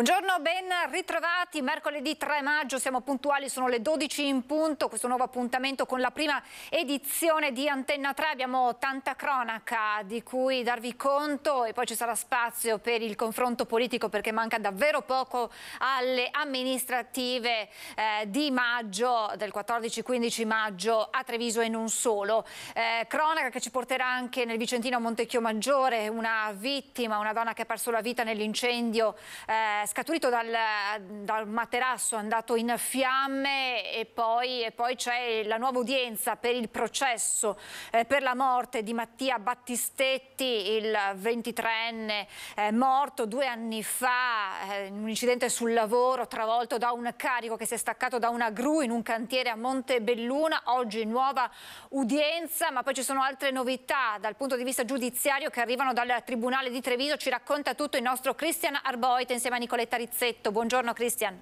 Buongiorno, ben ritrovati. Mercoledì 3 maggio, siamo puntuali, sono le 12 in punto. Questo nuovo appuntamento con la prima edizione di Antenna 3. Abbiamo tanta cronaca di cui darvi conto e poi ci sarà spazio per il confronto politico perché manca davvero poco alle amministrative eh, di maggio, del 14-15 maggio a Treviso e non solo. Eh, cronaca che ci porterà anche nel Vicentino Montecchio Maggiore, una vittima, una donna che ha perso la vita nell'incendio eh, scaturito dal, dal, materasso, andato in fiamme e poi, poi c'è la nuova udienza per il processo eh, per la morte di Mattia Battistetti, il 23enne eh, morto due anni fa eh, in un incidente sul lavoro travolto da un carico che si è staccato da una gru in un cantiere a Montebelluna, oggi nuova udienza, ma poi ci sono altre novità dal punto di vista giudiziario che arrivano dal Tribunale di Treviso, ci racconta tutto il nostro Cristian Arboite insieme a Nicola Nicoletta Rizzetto. Buongiorno Cristian.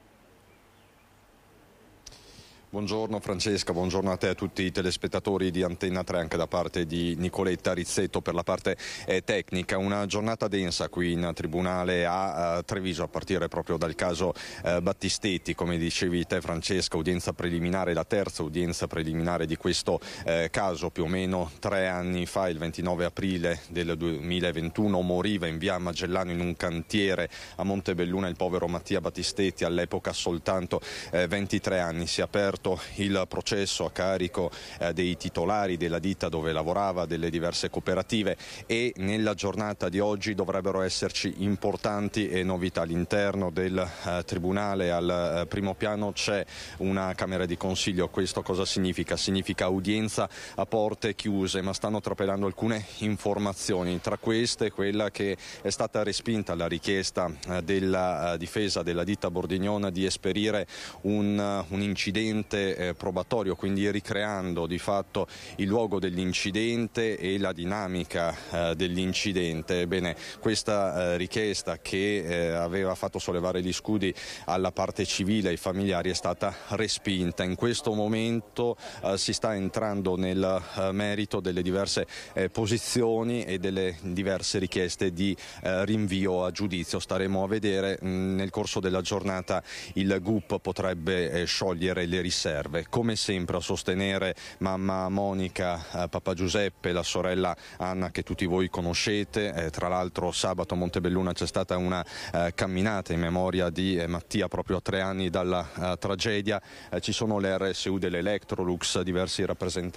Buongiorno Francesca, buongiorno a te e a tutti i telespettatori di Antenna 3 anche da parte di Nicoletta Rizzetto per la parte eh, tecnica. Una giornata densa qui in Tribunale a eh, Treviso a partire proprio dal caso eh, Battistetti, come dicevi te Francesca, udienza preliminare, la terza udienza preliminare di questo eh, caso più o meno tre anni fa, il 29 aprile del 2021, moriva in via Magellano in un cantiere a Montebelluna il povero Mattia Battistetti, all'epoca soltanto 23 eh, anni. Si è aperto iniziato il processo a carico eh, dei titolari della ditta dove lavorava, delle diverse cooperative e nella giornata di oggi dovrebbero esserci importanti e novità all'interno del eh, Tribunale. Al eh, primo piano c'è una Camera di Consiglio, questo cosa significa? Significa udienza a porte chiuse, ma stanno trapelando alcune informazioni, tra queste quella che è stata respinta la richiesta eh, della eh, difesa della ditta Bordignona di esperire un, eh, un incidente rilevante eh, probatorio, quindi ricreando di fatto il luogo dell'incidente e la dinamica eh, dell'incidente. Ebbene, questa eh, richiesta che eh, aveva fatto sollevare gli scudi alla parte civile, e ai familiari, è stata respinta. In questo momento eh, si sta entrando nel eh, merito delle diverse posizioni e delle diverse richieste di rinvio a giudizio. Staremo a vedere mh, mm, nel corso della giornata il GUP potrebbe sciogliere le risposte serve come sempre a sostenere mamma Monica, eh, papà Giuseppe, la sorella Anna che tutti voi conoscete. Eh, tra l'altro sabato a Montebelluna c'è stata una eh, camminata in memoria di eh, Mattia proprio a tre anni dalla eh, tragedia. Eh, ci sono le RSU dell'Electrolux, diversi rappresentanti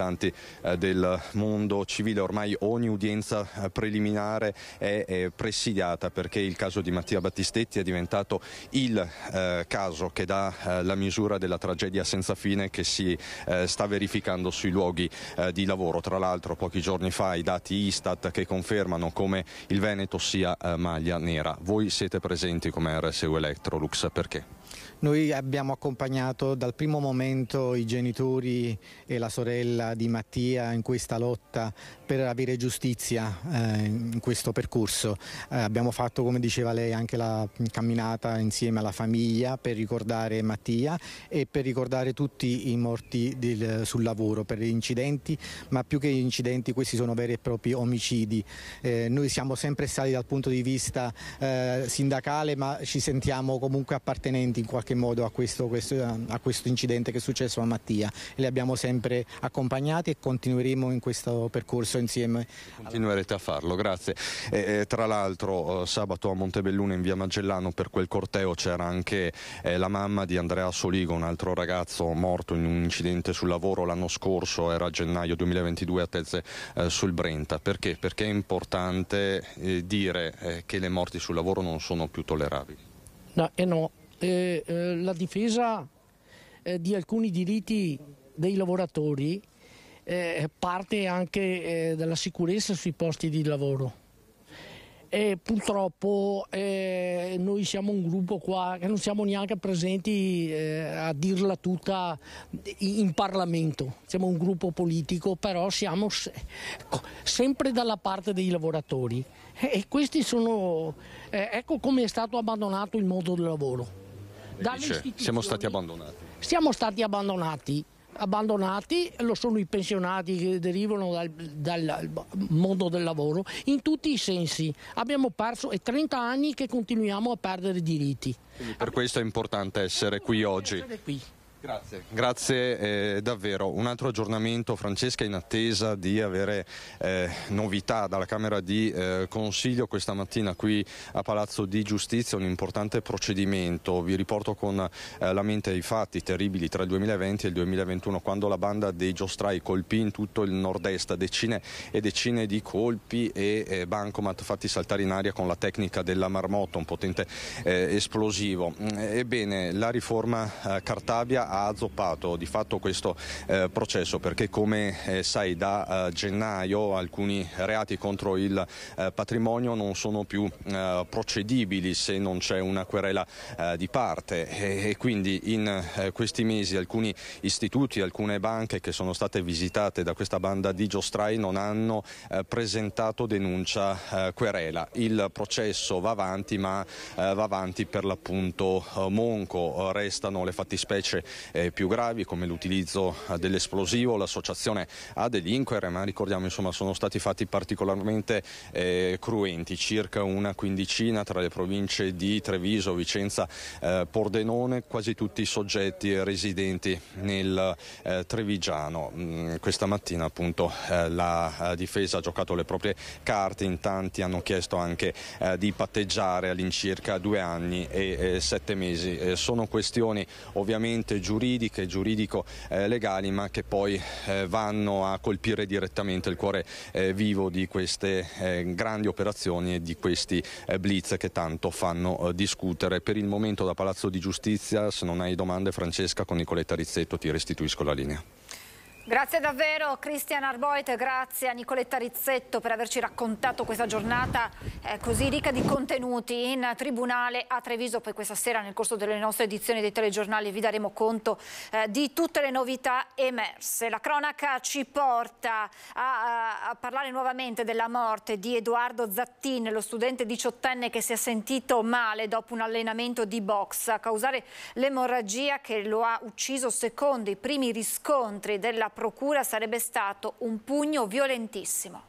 del mondo civile. Ormai ogni udienza preliminare è, è, presidiata perché il caso di Mattia Battistetti è diventato il caso che dà la misura della tragedia senza senza fine che si eh, sta verificando sui luoghi eh, di lavoro. Tra l'altro pochi giorni fa i dati Istat che confermano come il Veneto sia eh, maglia nera. Voi siete presenti come RSU Electrolux perché? Noi abbiamo accompagnato dal primo momento i genitori e la sorella di Mattia in questa lotta per avere giustizia eh, in questo percorso. Eh, abbiamo fatto, come diceva lei, anche la camminata insieme alla famiglia per ricordare Mattia e per ricordare tutti i morti del, sul lavoro per gli incidenti, ma più che gli incidenti questi sono veri e propri omicidi. Eh, noi siamo sempre stati dal punto di vista eh, sindacale, ma ci sentiamo comunque appartenenti in qualche qualche modo a questo, questo, a questo incidente che è successo a Mattia. Li abbiamo sempre accompagnati e continueremo in questo percorso insieme. Continuerete a farlo, grazie. E, tra l'altro eh, sabato a Montebelluna in via Magellano per quel corteo c'era anche eh, la mamma di Andrea Soligo, un altro ragazzo morto in un incidente sul lavoro l'anno scorso, era a gennaio 2022 a Tezze eh, sul Brenta. Perché? Perché è importante dire che le morti sul lavoro non sono più tollerabili. No, e no, eh, eh, la difesa eh, di alcuni diritti dei lavoratori eh, parte anche eh, dalla sicurezza sui posti di lavoro. E purtroppo noi siamo un gruppo qua che non siamo neanche presenti a dirla tutta in Parlamento, siamo un gruppo politico, però siamo se sempre dalla parte dei lavoratori e questi sono, ecco come è stato abbandonato il mondo del lavoro. Dice, siamo stati abbandonati. Siamo stati abbandonati abbandonati, lo sono i pensionati che derivano dal, dal, mondo del lavoro, in tutti i sensi. Abbiamo perso è 30 anni che continuiamo a perdere diritti. Quindi per questo è importante essere qui oggi. Essere qui. Grazie, grazie eh, davvero. Un altro aggiornamento, Francesca, in attesa di avere eh, novità dalla Camera di eh, Consiglio questa mattina qui a Palazzo di Giustizia, un importante procedimento. Vi riporto con eh, la mente i fatti terribili tra il 2020 e il 2021, quando la banda dei giostrai colpì in tutto il nord-est decine e decine di colpi e eh, bancomat fatti saltare in aria con la tecnica della marmotta, un potente eh, esplosivo. Mm, ebbene, la riforma Cartabia ha azzoppato di fatto questo eh, processo perché come eh, sai da eh, gennaio alcuni reati contro il eh, patrimonio non sono più eh, procedibili se non c'è una querela eh, di parte e, e quindi in questi mesi alcuni istituti, alcune banche che sono state visitate da questa banda di giostrai non hanno presentato denuncia querela. Il processo va avanti ma va avanti per l'appunto monco, restano le fattispecie eh, più gravi come l'utilizzo eh, dell'esplosivo, l'associazione a delinquere, ma ricordiamo insomma sono stati fatti particolarmente eh, cruenti, circa una quindicina tra le province di Treviso, Vicenza, eh, Pordenone, quasi tutti i soggetti residenti nel eh, Trevigiano. Mm, questa mattina appunto eh, la difesa ha giocato le proprie carte, in tanti hanno chiesto anche di patteggiare all'incirca due anni e sette mesi. sono questioni ovviamente giuste giuridiche, giuridico-legali, eh, ma che poi eh, vanno a colpire direttamente il cuore eh, vivo di queste grandi operazioni e di questi blitz che tanto fanno discutere. Per il momento da Palazzo di Giustizia, se non hai domande Francesca, con Nicoletta Rizzetto ti restituisco la linea. Grazie davvero Cristian Arboit, grazie a Nicoletta Rizzetto per averci raccontato questa giornata eh, così ricca di contenuti in Tribunale a Treviso. Poi questa sera nel corso delle nostre edizioni dei telegiornali vi daremo conto eh, di tutte le novità emerse. La cronaca ci porta a, a, a parlare nuovamente della morte di Edoardo Zattin, lo studente diciottenne che si è sentito male dopo un allenamento di box a causare l'emorragia che lo ha ucciso secondo i primi riscontri della procura sarebbe stato un pugno violentissimo.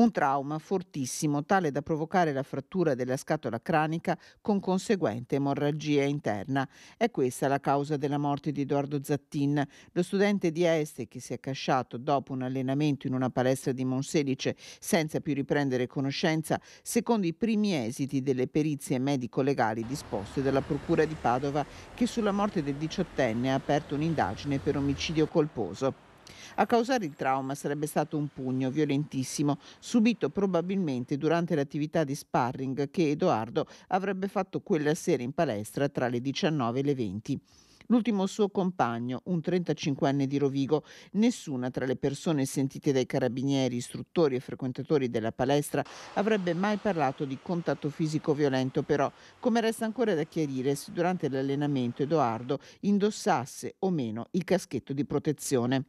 Un trauma fortissimo, tale da provocare la frattura della scatola cranica con conseguente emorragia interna. È questa la causa della morte di Edoardo Zattin, lo studente di Este che si è accasciato dopo un allenamento in una palestra di Monselice senza più riprendere conoscenza, secondo i primi esiti delle perizie medico-legali disposte dalla Procura di Padova, che sulla morte del diciottenne ha aperto un'indagine per omicidio colposo. A causare il trauma sarebbe stato un pugno violentissimo, subito probabilmente durante l'attività di sparring che Edoardo avrebbe fatto quella sera in palestra tra le 19 e le 20 l'ultimo suo compagno, un 35enne di Rovigo. Nessuna tra le persone sentite dai carabinieri, istruttori e frequentatori della palestra avrebbe mai parlato di contatto fisico violento, però, come resta ancora da chiarire se durante l'allenamento Edoardo indossasse o meno il caschetto di protezione.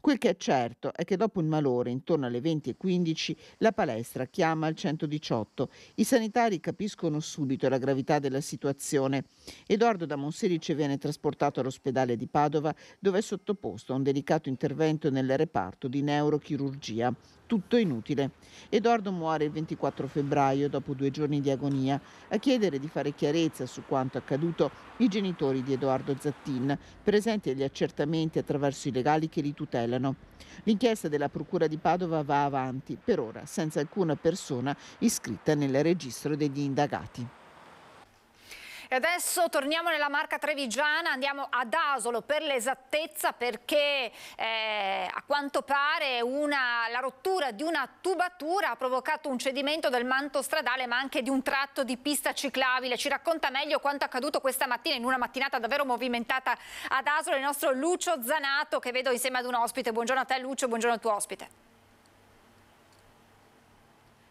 Quel che è certo è che dopo il malore, intorno alle 20.15, la palestra chiama al 118. I sanitari capiscono subito la gravità della situazione. Edoardo da Monserice viene trasportato all'ospedale di Padova, dove è sottoposto a un delicato intervento nel reparto di neurochirurgia tutto inutile. Edoardo muore il 24 febbraio dopo due giorni di agonia. A chiedere di fare chiarezza su quanto accaduto i genitori di Edoardo Zattin, presenti agli accertamenti attraverso i legali che li tutelano. L'inchiesta della Procura di Padova va avanti, per ora senza alcuna persona iscritta nel registro degli indagati. E adesso torniamo nella marca trevigiana, andiamo ad Asolo per l'esattezza perché eh, a quanto pare una, la rottura di una tubatura ha provocato un cedimento del manto stradale ma anche di un tratto di pista ciclabile. Ci racconta meglio quanto accaduto questa mattina in una mattinata davvero movimentata ad Asolo il nostro Lucio Zanato che vedo insieme ad un ospite. Buongiorno a te Lucio, buongiorno al tuo ospite.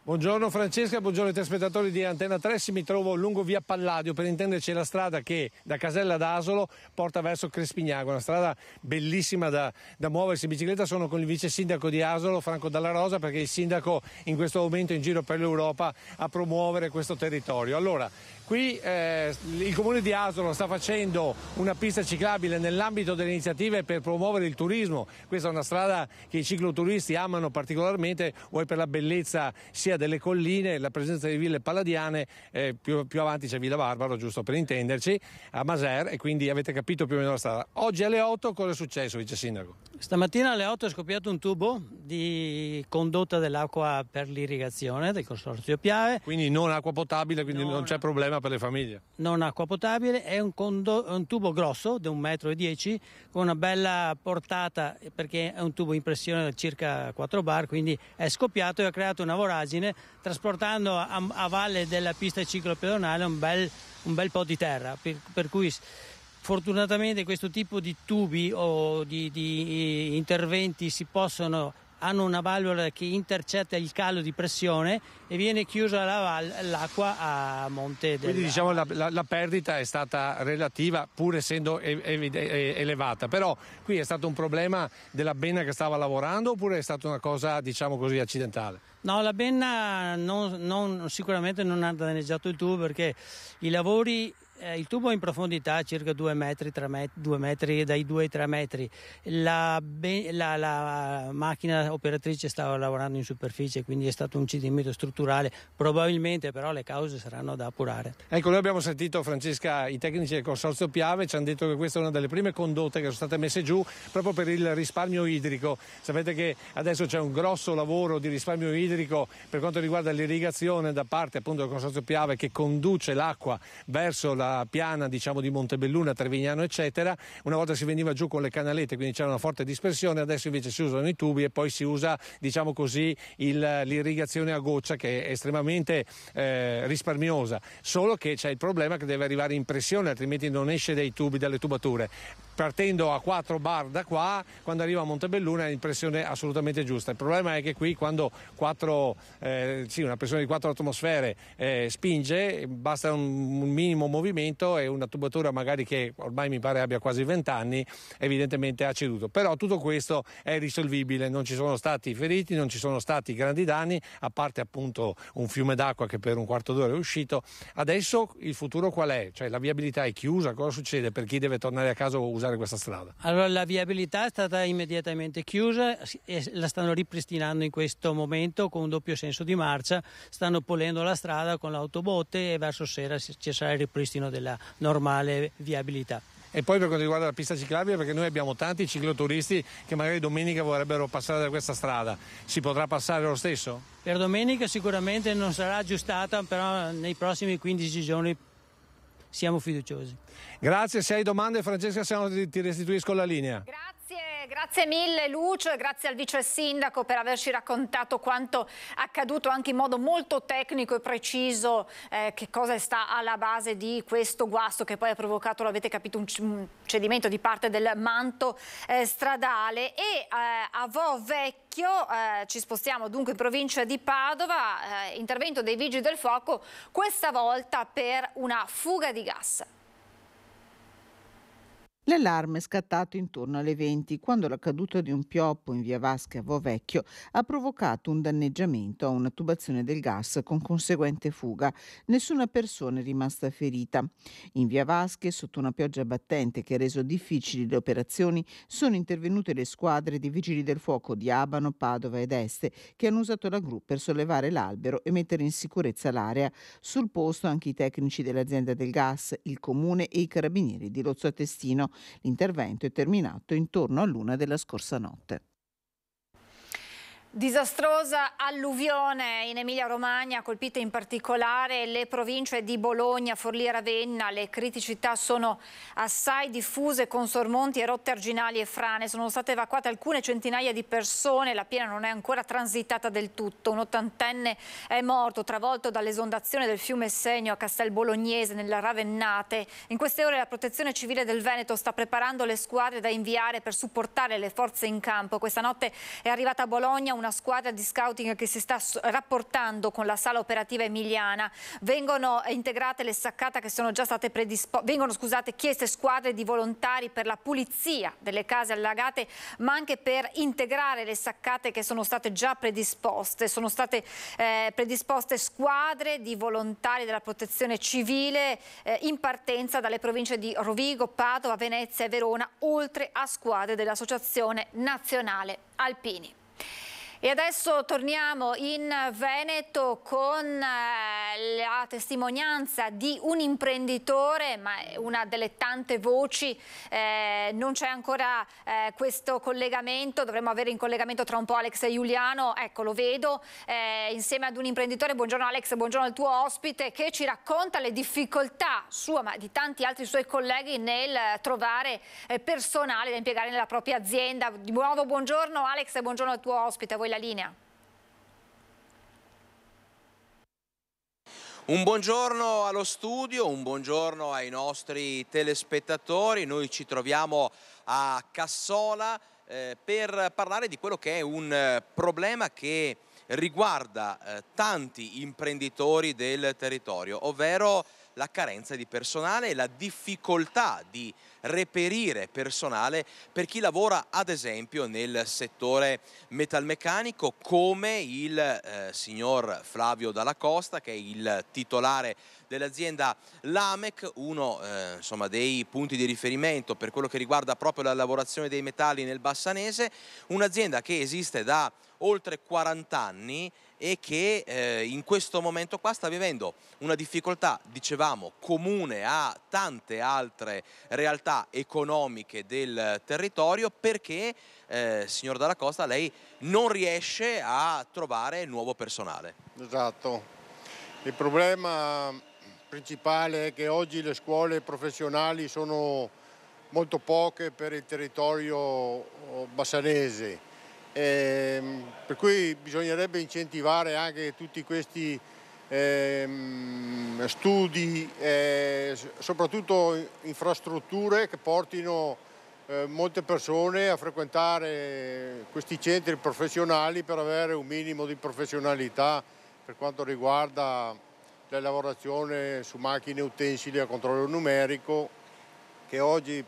Buongiorno Francesca, buongiorno ai telespettatori di Antena 3, si mi trovo lungo via Palladio, per intenderci la strada che da Casella d'Asolo porta verso Crespignago, una strada bellissima da, da, muoversi in bicicletta, sono con il vice sindaco di Asolo, Franco Dalla Rosa, perché il sindaco in questo momento in giro per l'Europa a promuovere questo territorio. Allora, Qui eh, il comune di Asolo sta facendo una pista ciclabile nell'ambito delle iniziative per promuovere il turismo. Questa è una strada che i cicloturisti amano particolarmente, vuoi per la bellezza sia delle colline, la presenza di ville palladiane, eh, più, più, avanti c'è Villa Barbaro, giusto per intenderci, a Maser e quindi avete capito più o meno la strada. Oggi alle 8 cosa è successo, vice sindaco? Stamattina alle 8 è scoppiato un tubo di condotta dell'acqua per l'irrigazione del consorzio Piave. Quindi non acqua potabile, quindi non, non c'è problema per le famiglie. Non acqua potabile, è un, condo, un tubo grosso, di 1,10 m, con una bella portata, perché è un tubo in pressione da circa 4 bar, quindi è scoppiato e ha creato una voragine, trasportando a, a valle della pista ciclopedonale un bel, un bel po' di terra, per, per cui Fortunatamente questo tipo di tubi o di, di eh, interventi possono, hanno una valvola che intercetta il calo di pressione e viene chiusa la, l'acqua a monte della... Quindi diciamo la, la, la, perdita è stata relativa pur essendo evide- elevata, però qui è stato un problema della benna che stava lavorando oppure è stata una cosa diciamo così accidentale? No, la benna non, non, sicuramente non ha danneggiato il tubo perché i lavori eh, il tubo è in profondità circa 2 metri, met- 2 metri dai 2 ai 3 metri. La, la, la, macchina operatrice stava lavorando in superficie, quindi è stato un cedimento strutturale. Probabilmente però le cause saranno da appurare. Ecco, noi abbiamo sentito Francesca, i tecnici del Consorzio Piave ci hanno detto che questa è una delle prime condotte che sono state messe giù proprio per il risparmio idrico. Sapete che adesso c'è un grosso lavoro di risparmio idrico per quanto riguarda l'irrigazione da parte appunto del Consorzio Piave che conduce l'acqua verso la piana diciamo, di Montebelluna, Trevignano eccetera, una volta si veniva giù con le canalette quindi c'era una forte dispersione, adesso invece si usano i tubi e poi si usa diciamo così, il, l'irrigazione a goccia che è estremamente eh, risparmiosa, solo che c'è il problema che deve arrivare in pressione altrimenti non esce dai tubi, dalle tubature partendo a 4 bar da qua, quando arriva a Montebelluna è l'impressione assolutamente giusta. Il problema è che qui quando 4, eh, sì, una pressione di 4 atmosfere eh, spinge, basta un, un, minimo movimento e una tubatura magari che ormai mi pare abbia quasi 20 anni, evidentemente ha ceduto. Però tutto questo è risolvibile, non ci sono stati feriti, non ci sono stati grandi danni, a parte appunto un fiume d'acqua che per un quarto d'ora è uscito. Adesso il futuro qual è? Cioè la viabilità è chiusa, cosa succede per chi deve tornare a casa usare? mangiare questa strada? Allora la viabilità è stata immediatamente chiusa e la stanno ripristinando in questo momento con un doppio senso di marcia, stanno polendo la strada con l'autobotte e verso sera ci sarà il ripristino della normale viabilità. E poi per quanto riguarda la pista ciclabile, perché noi abbiamo tanti cicloturisti che magari domenica vorrebbero passare da questa strada, si potrà passare lo stesso? Per domenica sicuramente non sarà aggiustata, però nei prossimi 15 giorni siamo fiduciosi. Grazie, se hai domande Francesca ti restituisco la linea. Grazie. Grazie, grazie mille Lucio e grazie al vice sindaco per averci raccontato quanto accaduto anche in modo molto tecnico e preciso eh, che cosa sta alla base di questo guasto che poi ha provocato, l'avete capito, un cedimento di parte del manto eh, stradale e eh, a Vo eh, ci spostiamo dunque in provincia di Padova, eh, intervento dei Vigili del Fuoco, questa volta per una fuga di gas. L'allarme è scattato intorno alle 20 quando la caduta di un pioppo in via Vasca a Vovecchio ha provocato un danneggiamento a una tubazione del gas con conseguente fuga. Nessuna persona è rimasta ferita. In via Vasche, sotto una pioggia battente che ha reso difficili le operazioni, sono intervenute le squadre di vigili del fuoco di Abano, Padova ed Este che hanno usato la gru per sollevare l'albero e mettere in sicurezza l'area. Sul posto anche i tecnici dell'azienda del gas, il comune e i carabinieri di Lozzo Testino. L'intervento è terminato intorno all'una della scorsa notte. Disastrosa alluvione in Emilia-Romagna, colpite in particolare le province di Bologna, Forlì e Ravenna. Le criticità sono assai diffuse con sormonti e rotte arginali e frane. Sono state evacuate alcune centinaia di persone, la piena non è ancora transitata del tutto. Un ottantenne è morto, travolto dall'esondazione del fiume Segno a Castel Bolognese, nella Ravennate. In queste ore la Protezione Civile del Veneto sta preparando le squadre da inviare per supportare le forze in campo. Questa notte è arrivata a Bologna una una squadra di scouting che si sta rapportando con la sala operativa emiliana. Vengono integrate le staccate che sono già state predisposte, vengono scusate, chieste squadre di volontari per la pulizia delle case allagate, ma anche per integrare le saccate che sono state già predisposte. Sono state eh, predisposte squadre di volontari della protezione civile eh, in partenza dalle province di Rovigo, Padova, Venezia e Verona, oltre a squadre dell'Associazione Nazionale Alpini. E adesso torniamo in Veneto con eh, la testimonianza di un imprenditore, ma una delle tante voci, eh, non c'è ancora eh, questo collegamento, dovremmo avere in collegamento tra un po' Alex e Giuliano, ecco lo vedo, eh, insieme ad un imprenditore, buongiorno Alex, buongiorno al tuo ospite, che ci racconta le difficoltà sua ma di tanti altri suoi colleghi nel trovare eh, personale da impiegare nella propria azienda. Di nuovo buongiorno Alex e buongiorno al tuo ospite, voi la la linea. Un buongiorno allo studio, un buongiorno ai nostri telespettatori. Noi ci troviamo a Cassola eh, per parlare di quello che è un eh, problema che riguarda eh, tanti imprenditori del territorio, ovvero la carenza di personale e la difficoltà di reperire personale per chi lavora ad esempio nel settore metalmeccanico come il eh, signor Flavio Dalla Costa che è il titolare dell'azienda Lamec, uno eh, insomma, dei punti di riferimento per quello che riguarda proprio la lavorazione dei metalli nel Bassanese, un'azienda che esiste da oltre 40 anni e che eh, in questo momento qua sta vivendo una difficoltà, dicevamo, comune a tante altre realtà economiche del territorio perché, eh, signor Dalla Costa, lei non riesce a trovare nuovo personale. Esatto. Il problema principale è che oggi le scuole professionali sono molto poche per il territorio eh, bassanese Ehm, per cui bisognerebbe incentivare anche tutti questi ehm, studi, eh, soprattutto infrastrutture che portino eh, molte persone a frequentare questi centri professionali per avere un minimo di professionalità per quanto riguarda la lavorazione su macchine utensili a controllo numerico che oggi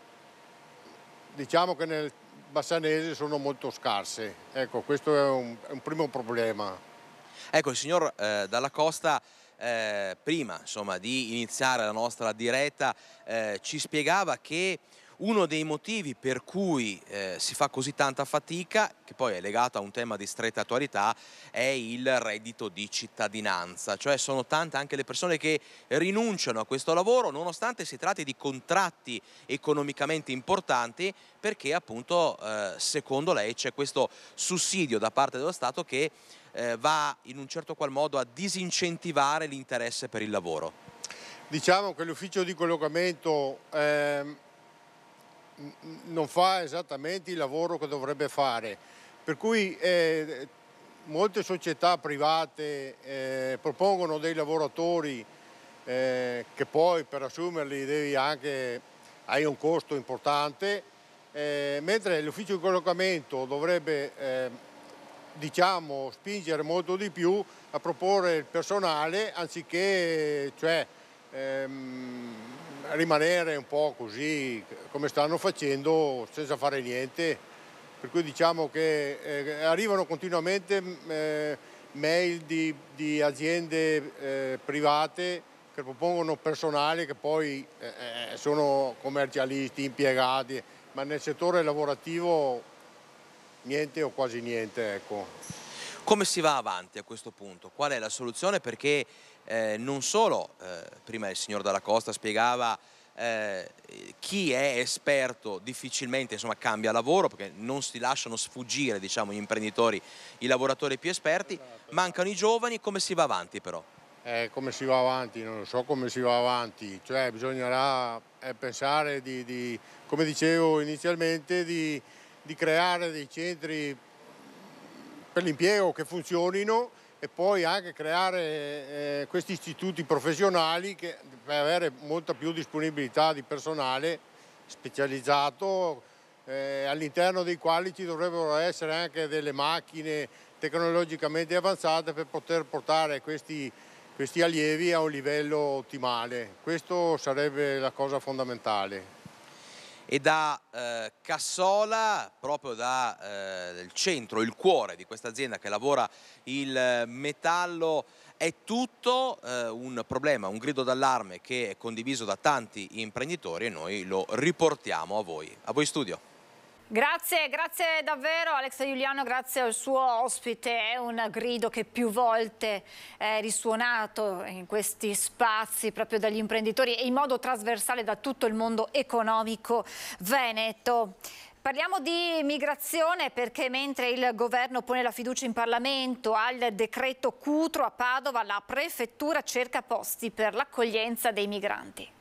diciamo che nel bassanesi sono molto scarse. Ecco, questo è un, è un primo problema. Ecco, il signor eh, Dalla Costa... Eh, prima insomma, di iniziare la nostra diretta eh, ci spiegava che uno dei motivi per cui eh, si fa così tanta fatica, che poi è legato a un tema di stretta attualità, è il reddito di cittadinanza, cioè sono tante anche le persone che rinunciano a questo lavoro nonostante si tratti di contratti economicamente importanti perché appunto eh, secondo lei c'è questo sussidio da parte dello Stato che eh, va in un certo qual modo a disincentivare l'interesse per il lavoro. Diciamo che l'ufficio di collocamento ehm non fa esattamente il lavoro che dovrebbe fare. Per cui eh, molte società private eh, propongono dei lavoratori eh, che poi per assumerli devi anche, hai un costo importante, eh, mentre l'ufficio di collocamento dovrebbe eh, diciamo, spingere molto di più a proporre il personale anziché cioè, ehm, rimanere un po' così come stanno facendo senza fare niente, per cui diciamo che eh, arrivano continuamente mm, eh, mail di, di aziende eh, private che propongono personale che poi eh, eh, sono commercialisti, impiegati, ma nel settore lavorativo niente o quasi niente. Ecco. Come si va avanti a questo punto? Qual è la soluzione? Perché eh, non solo, eh, prima il signor Dalla Costa spiegava eh, chi è esperto difficilmente insomma, cambia lavoro perché non si lasciano sfuggire diciamo, gli imprenditori, i lavoratori più esperti, esatto. mancano i giovani, come si va avanti però? Eh, come si va avanti? Non so come si va avanti, cioè bisognerà eh, pensare di, di, come dicevo inizialmente, di, di creare dei centri per l'impiego che funzionino e poi anche creare eh, questi istituti professionali che, per avere molta più disponibilità di personale specializzato eh, all'interno dei quali ci dovrebbero essere anche delle macchine tecnologicamente avanzate per poter portare questi, questi allievi a un livello ottimale. Questo sarebbe la cosa fondamentale e da eh, Cassola, proprio dal eh, centro, il cuore di questa azienda che lavora il metallo è tutto eh, un problema, un grido d'allarme che è condiviso da tanti imprenditori e noi lo riportiamo a voi, a voi studio. Grazie, grazie davvero Alex Giuliano, grazie al suo ospite, è un grido che più volte è risuonato in questi spazi proprio dagli imprenditori e in modo trasversale da tutto il mondo economico veneto. Parliamo di migrazione perché mentre il governo pone la fiducia in Parlamento al decreto Cutro a Padova, la prefettura cerca posti per l'accoglienza dei migranti.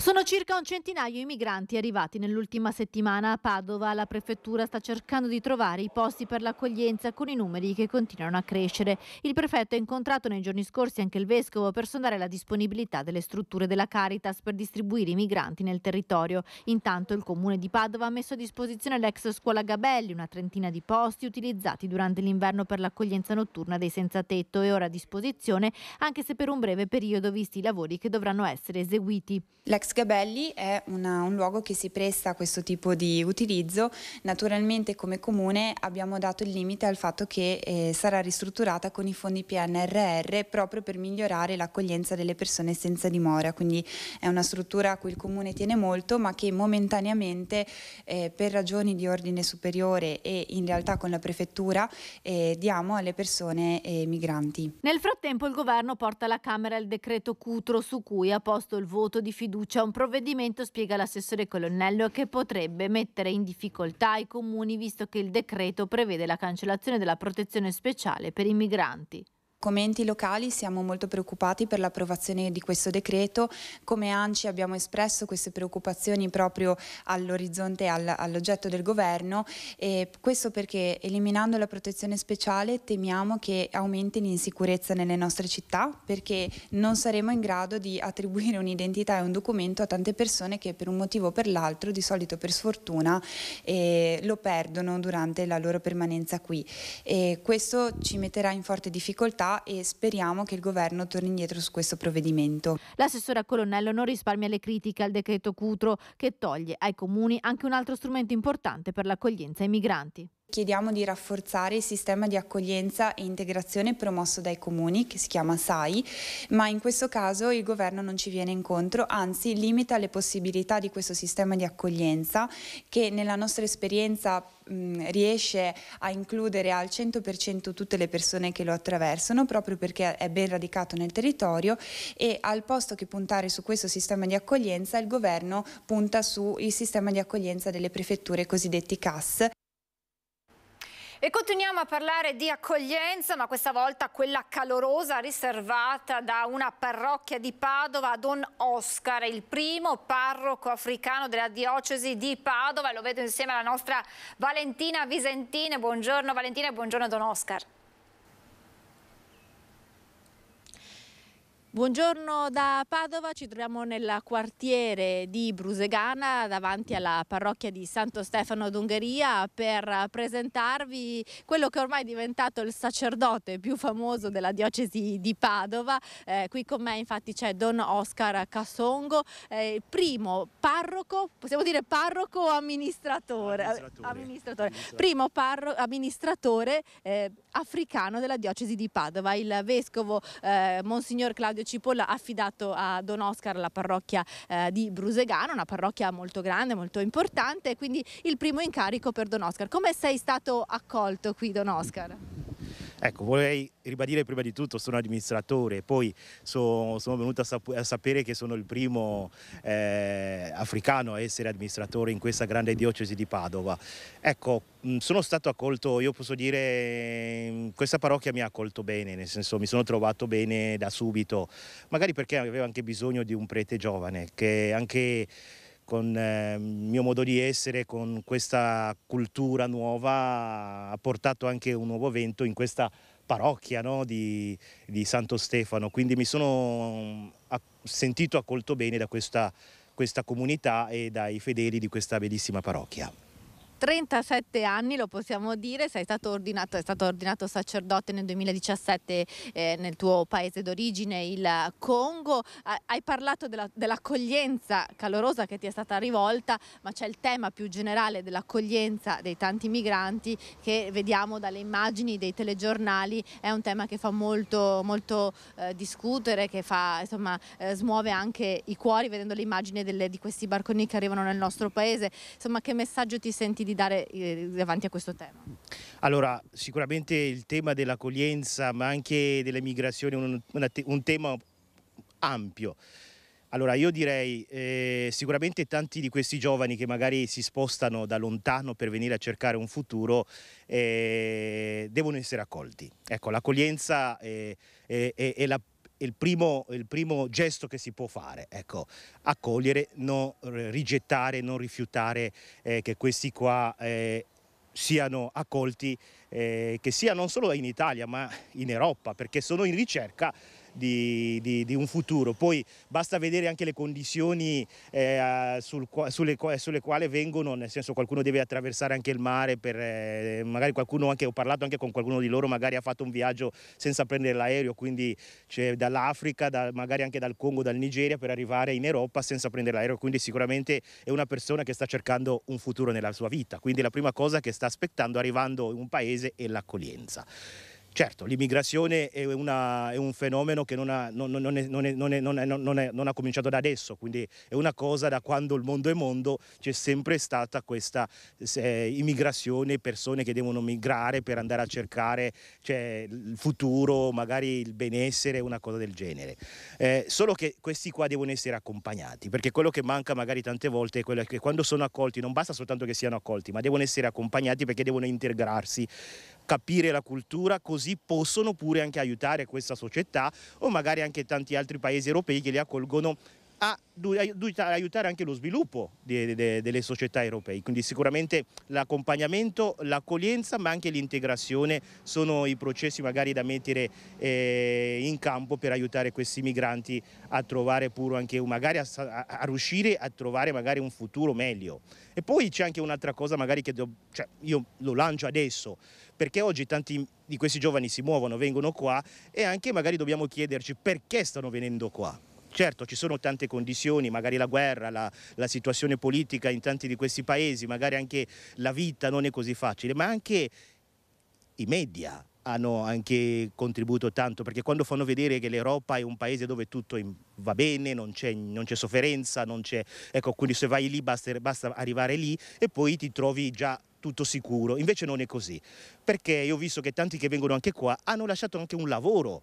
Sono circa un centinaio i migranti arrivati nell'ultima settimana a Padova. La prefettura sta cercando di trovare i posti per l'accoglienza con i numeri che continuano a crescere. Il prefetto ha incontrato nei giorni scorsi anche il vescovo per sondare la disponibilità delle strutture della Caritas per distribuire i migranti nel territorio. Intanto il comune di Padova ha messo a disposizione l'ex scuola Gabelli, una trentina di posti utilizzati durante l'inverno per l'accoglienza notturna dei senza tetto e ora a disposizione anche se per un breve periodo visti i lavori che dovranno essere eseguiti. L'ex Sgabelli è una, un luogo che si presta a questo tipo di utilizzo, naturalmente come comune abbiamo dato il limite al fatto che eh, sarà ristrutturata con i fondi PNRR proprio per migliorare l'accoglienza delle persone senza dimora, quindi è una struttura a cui il comune tiene molto ma che momentaneamente eh, per ragioni di ordine superiore e in realtà con la prefettura eh, diamo alle persone eh, migranti. Nel frattempo il governo porta alla Camera il decreto Cutro su cui ha posto il voto di fiducia c'è un provvedimento, spiega l'assessore Colonnello, che potrebbe mettere in difficoltà i comuni visto che il decreto prevede la cancellazione della protezione speciale per i migranti. Come enti locali siamo molto preoccupati per l'approvazione di questo decreto, come ANCI abbiamo espresso queste preoccupazioni proprio all'orizzonte, all'oggetto del governo, e questo perché eliminando la protezione speciale temiamo che aumenti l'insicurezza nelle nostre città perché non saremo in grado di attribuire un'identità e un documento a tante persone che per un motivo o per l'altro, di solito per sfortuna, eh, lo perdono durante la loro permanenza qui. E questo ci metterà in forte difficoltà e speriamo che il governo torni indietro su questo provvedimento. L'assessore Colonnello non risparmia le critiche al decreto Cutro che toglie ai comuni anche un altro strumento importante per l'accoglienza ai migranti. Chiediamo di rafforzare il sistema di accoglienza e integrazione promosso dai comuni, che si chiama SAI, ma in questo caso il governo non ci viene incontro, anzi limita le possibilità di questo sistema di accoglienza che nella nostra esperienza riesce a includere al 100% tutte le persone che lo attraversano, proprio perché è ben radicato nel territorio e al posto che puntare su questo sistema di accoglienza, il governo punta sul sistema di accoglienza delle prefetture cosiddetti CAS. E continuiamo a parlare di accoglienza, ma questa volta quella calorosa riservata da una parrocchia di Padova a Don Oscar, il primo parroco africano della diocesi di Padova. Lo vedo insieme alla nostra Valentina Visentine. Buongiorno Valentina e buongiorno Don Oscar. Buongiorno da Padova, ci troviamo nel quartiere di Brusegana davanti alla parrocchia di Santo Stefano d'Ungheria per presentarvi quello che ormai è diventato il sacerdote più famoso della diocesi di Padova. Eh, qui con me infatti c'è Don Oscar Cassongo, eh, primo parroco, possiamo dire parroco o amministratore? Amministratore. amministratore. amministratore. Primo parro, amministratore eh, africano della diocesi di Padova, il vescovo eh, Monsignor Claudio Claudio Cipolla affidato a Don Oscar la parrocchia eh, di Brusegano, una parrocchia molto grande, molto importante, quindi il primo incarico per Don Oscar. Come sei stato accolto qui Don Oscar? Ecco, vorrei ribadire prima di tutto, sono amministratore, poi so, sono venuto a, sap a, sapere che sono il primo eh, africano a essere amministratore in questa grande diocesi di Padova. Ecco, sono stato accolto, io posso dire, questa parrocchia mi ha accolto bene, nel senso mi sono trovato bene da subito, magari perché avevo anche bisogno di un prete giovane che anche con ehm, il mio modo di essere, con questa cultura nuova, ha portato anche un nuovo vento in questa parrocchia no, di, di, Santo Stefano, quindi mi sono sentito accolto bene da questa, questa comunità e dai fedeli di questa bellissima parrocchia. 37 anni, lo possiamo dire, sei stato ordinato, è stato ordinato sacerdote nel 2017 eh, nel tuo paese d'origine, il Congo. Hai parlato dell'accoglienza calorosa che ti è stata rivolta, ma c'è il tema più generale dell'accoglienza dei tanti migranti che vediamo dalle immagini dei telegiornali, è un tema che fa molto, molto eh, discutere, che fa, insomma, eh, smuove anche i cuori vedendo le l'immagine di questi barconi che arrivano nel nostro paese. Insomma, che messaggio ti senti di di dare eh, davanti a questo tema? Allora, sicuramente il tema dell'accoglienza, ma anche delle migrazioni è un, un, tema ampio. Allora, io direi eh, sicuramente tanti di questi giovani che magari si spostano da lontano per venire a cercare un futuro eh, devono essere accolti. Ecco, l'accoglienza è, è, è, è la il primo, il primo, gesto che si può fare, ecco, accogliere, non rigettare, non rifiutare eh, che questi qua eh, siano accolti, eh, che sia non solo in Italia ma in Europa, perché sono in ricerca di, di, di un futuro. Poi basta vedere anche le condizioni eh, sul, sulle, sulle, quali vengono, nel senso qualcuno deve attraversare anche il mare, per, eh, magari qualcuno anche, ho parlato anche con qualcuno di loro, magari ha fatto un viaggio senza prendere l'aereo, quindi cioè, dall'Africa, da, magari anche dal Congo, dal Nigeria per arrivare in Europa senza prendere l'aereo, quindi sicuramente è una persona che sta cercando un futuro nella sua vita, quindi la prima cosa che sta aspettando arrivando in un paese è l'accoglienza. Certo, l'immigrazione è, è, un fenomeno che non ha, cominciato da adesso, quindi è una cosa da quando il mondo è mondo, c'è sempre stata questa eh, immigrazione, persone che devono migrare per andare a cercare cioè, il futuro, magari il benessere, una cosa del genere. Eh, solo che questi qua devono essere accompagnati, perché quello che manca magari tante volte è quello che quando sono accolti non basta soltanto che siano accolti, ma devono essere accompagnati perché devono integrarsi capire la cultura, così possono pure anche aiutare questa società o magari anche tanti altri paesi europei che li accolgono a aiutare anche lo sviluppo delle società europee. Quindi sicuramente l'accompagnamento, l'accoglienza ma anche l'integrazione sono i processi magari da mettere eh, in campo per aiutare questi migranti a trovare pure anche magari a, a riuscire a trovare magari un futuro meglio. E poi c'è anche un'altra cosa magari che cioè io lo lancio adesso perché oggi tanti di questi giovani si muovono, vengono qua e anche magari dobbiamo chiederci perché stanno venendo qua. Certo ci sono tante condizioni, magari la guerra, la, la, situazione politica in tanti di questi paesi, magari anche la vita non è così facile, ma anche i media hanno anche contribuito tanto, perché quando fanno vedere che l'Europa è un paese dove tutto va bene, non c'è, sofferenza, non c'è... Ecco, quindi se vai lì basta, basta arrivare lì e poi ti trovi già tutto sicuro, invece non è così, perché io ho visto che tanti che vengono anche qua hanno lasciato anche un lavoro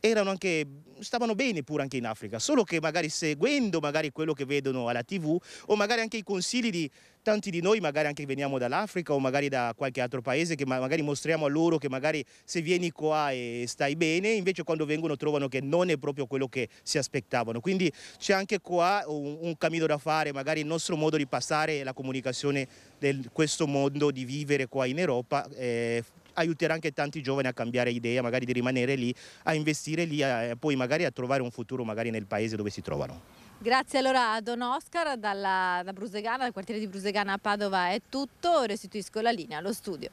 erano anche stavano bene pure anche in Africa, solo che magari seguendo magari quello che vedono alla tv o magari anche i consigli di tanti di noi, magari anche veniamo dall'Africa o magari da qualche altro paese che magari mostriamo a loro che magari se vieni qua e stai bene, invece quando vengono trovano che non è proprio quello che si aspettavano. Quindi c'è anche qua un, un cammino da fare, magari il nostro modo di passare la comunicazione di questo mondo di vivere qua in Europa eh, aiuterà anche tanti giovani a cambiare idea, magari di rimanere lì, a investire lì e eh, poi magari a trovare un futuro magari nel paese dove si trovano. Grazie allora a Don Oscar, dalla, da Brusegana, dal quartiere di Brusegana a Padova è tutto, restituisco la linea allo studio.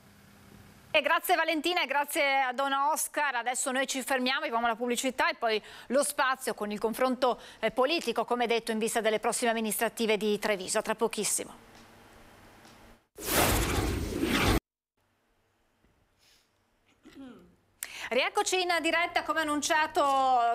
E grazie Valentina e grazie a Don Oscar. Adesso noi ci fermiamo, abbiamo la pubblicità e poi lo spazio con il confronto eh, politico, come detto, in vista delle prossime amministrative di Treviso. tra pochissimo. Rieccoci in diretta, come annunciato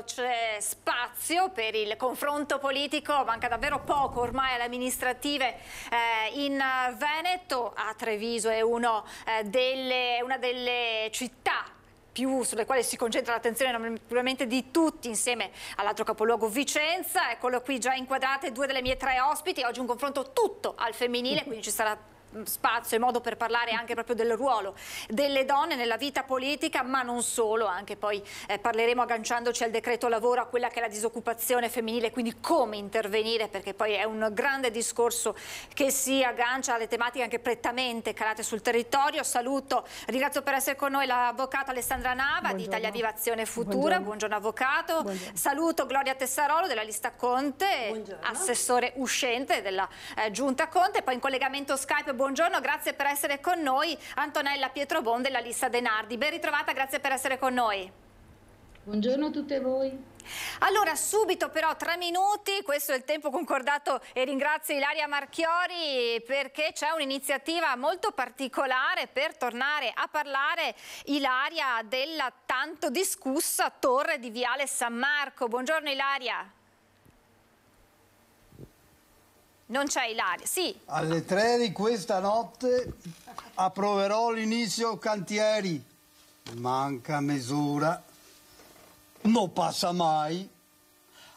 c'è spazio per il confronto politico, manca davvero poco ormai alle amministrative eh, in Veneto, a Treviso è uno, eh, delle, una delle città più sulle quali si concentra l'attenzione probabilmente di tutti insieme all'altro capoluogo Vicenza, eccolo qui già inquadrate due delle mie tre ospiti, oggi un confronto tutto al femminile, quindi ci sarà spazio e modo per parlare anche proprio del ruolo delle donne nella vita politica, ma non solo, anche poi eh, parleremo agganciandoci al decreto lavoro a quella che è la disoccupazione femminile, quindi come intervenire, perché poi è un grande discorso che si aggancia alle tematiche anche prettamente calate sul territorio. Saluto, ringrazio per essere con noi l'avvocato Alessandra Nava Buongiorno. di Italia Viva Azione Futura. Buongiorno, Buongiorno avvocato. Buongiorno. Saluto Gloria Tessarolo della lista Conte, assessore uscente della eh, Giunta Conte, poi in collegamento Skype buongiorno, grazie per essere con noi. Antonella Pietrobon della Lista Denardi, ben ritrovata, grazie per essere con noi. Buongiorno a tutte voi. Allora, subito però tre minuti, questo è il tempo concordato e ringrazio Ilaria Marchiori perché c'è un'iniziativa molto particolare per tornare a parlare, Ilaria, della tanto discussa torre di Viale San Marco. Buongiorno Ilaria. Buongiorno. Non c'è Ilaria, sì. Alle tre di questa notte approverò l'inizio cantieri. Manca misura, non passa mai.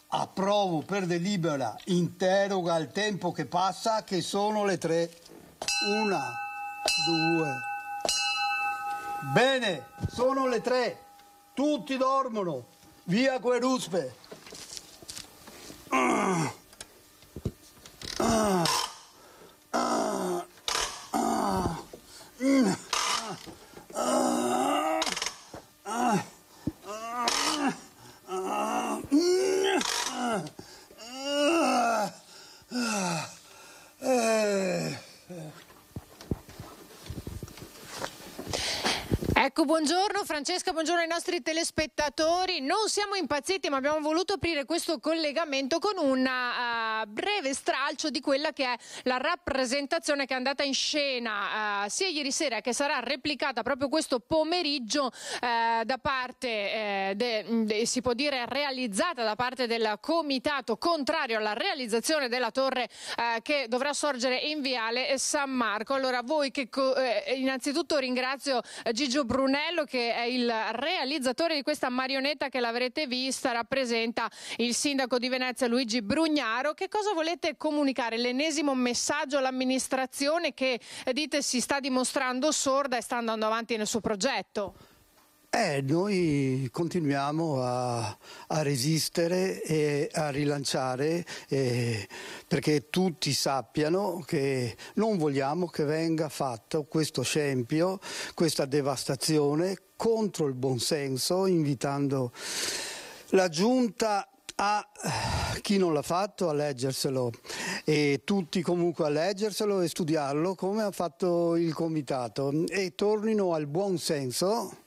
Approvo per delibera, interroga il tempo che passa, che sono le tre. Una, due. Bene, sono le tre. Tutti dormono. Via ruspe. Buongiorno Francesca, buongiorno ai nostri telespettatori. Non siamo impazziti, ma abbiamo voluto aprire questo collegamento con una uh breve stralcio di quella che è la rappresentazione che è andata in scena eh, sia ieri sera che sarà replicata proprio questo pomeriggio eh, da parte, eh, de, de, si può dire, realizzata da parte del comitato contrario alla realizzazione della torre eh, che dovrà sorgere in viale San Marco. Allora voi che eh, innanzitutto ringrazio Gigio Brunello che è il realizzatore di questa marionetta che l'avrete vista, rappresenta il sindaco di Venezia Luigi Brugnaro che cosa volete comunicare? L'ennesimo messaggio all'amministrazione che eh, dite si sta dimostrando sorda e sta andando avanti nel suo progetto? Eh, noi continuiamo a, a, resistere e a rilanciare eh, perché tutti sappiano che non vogliamo che venga fatto questo scempio, questa devastazione contro il buonsenso, invitando la giunta a chi non l'ha fatto a leggerselo e tutti comunque a leggerselo e studiarlo come ha fatto il comitato e tornino al buon senso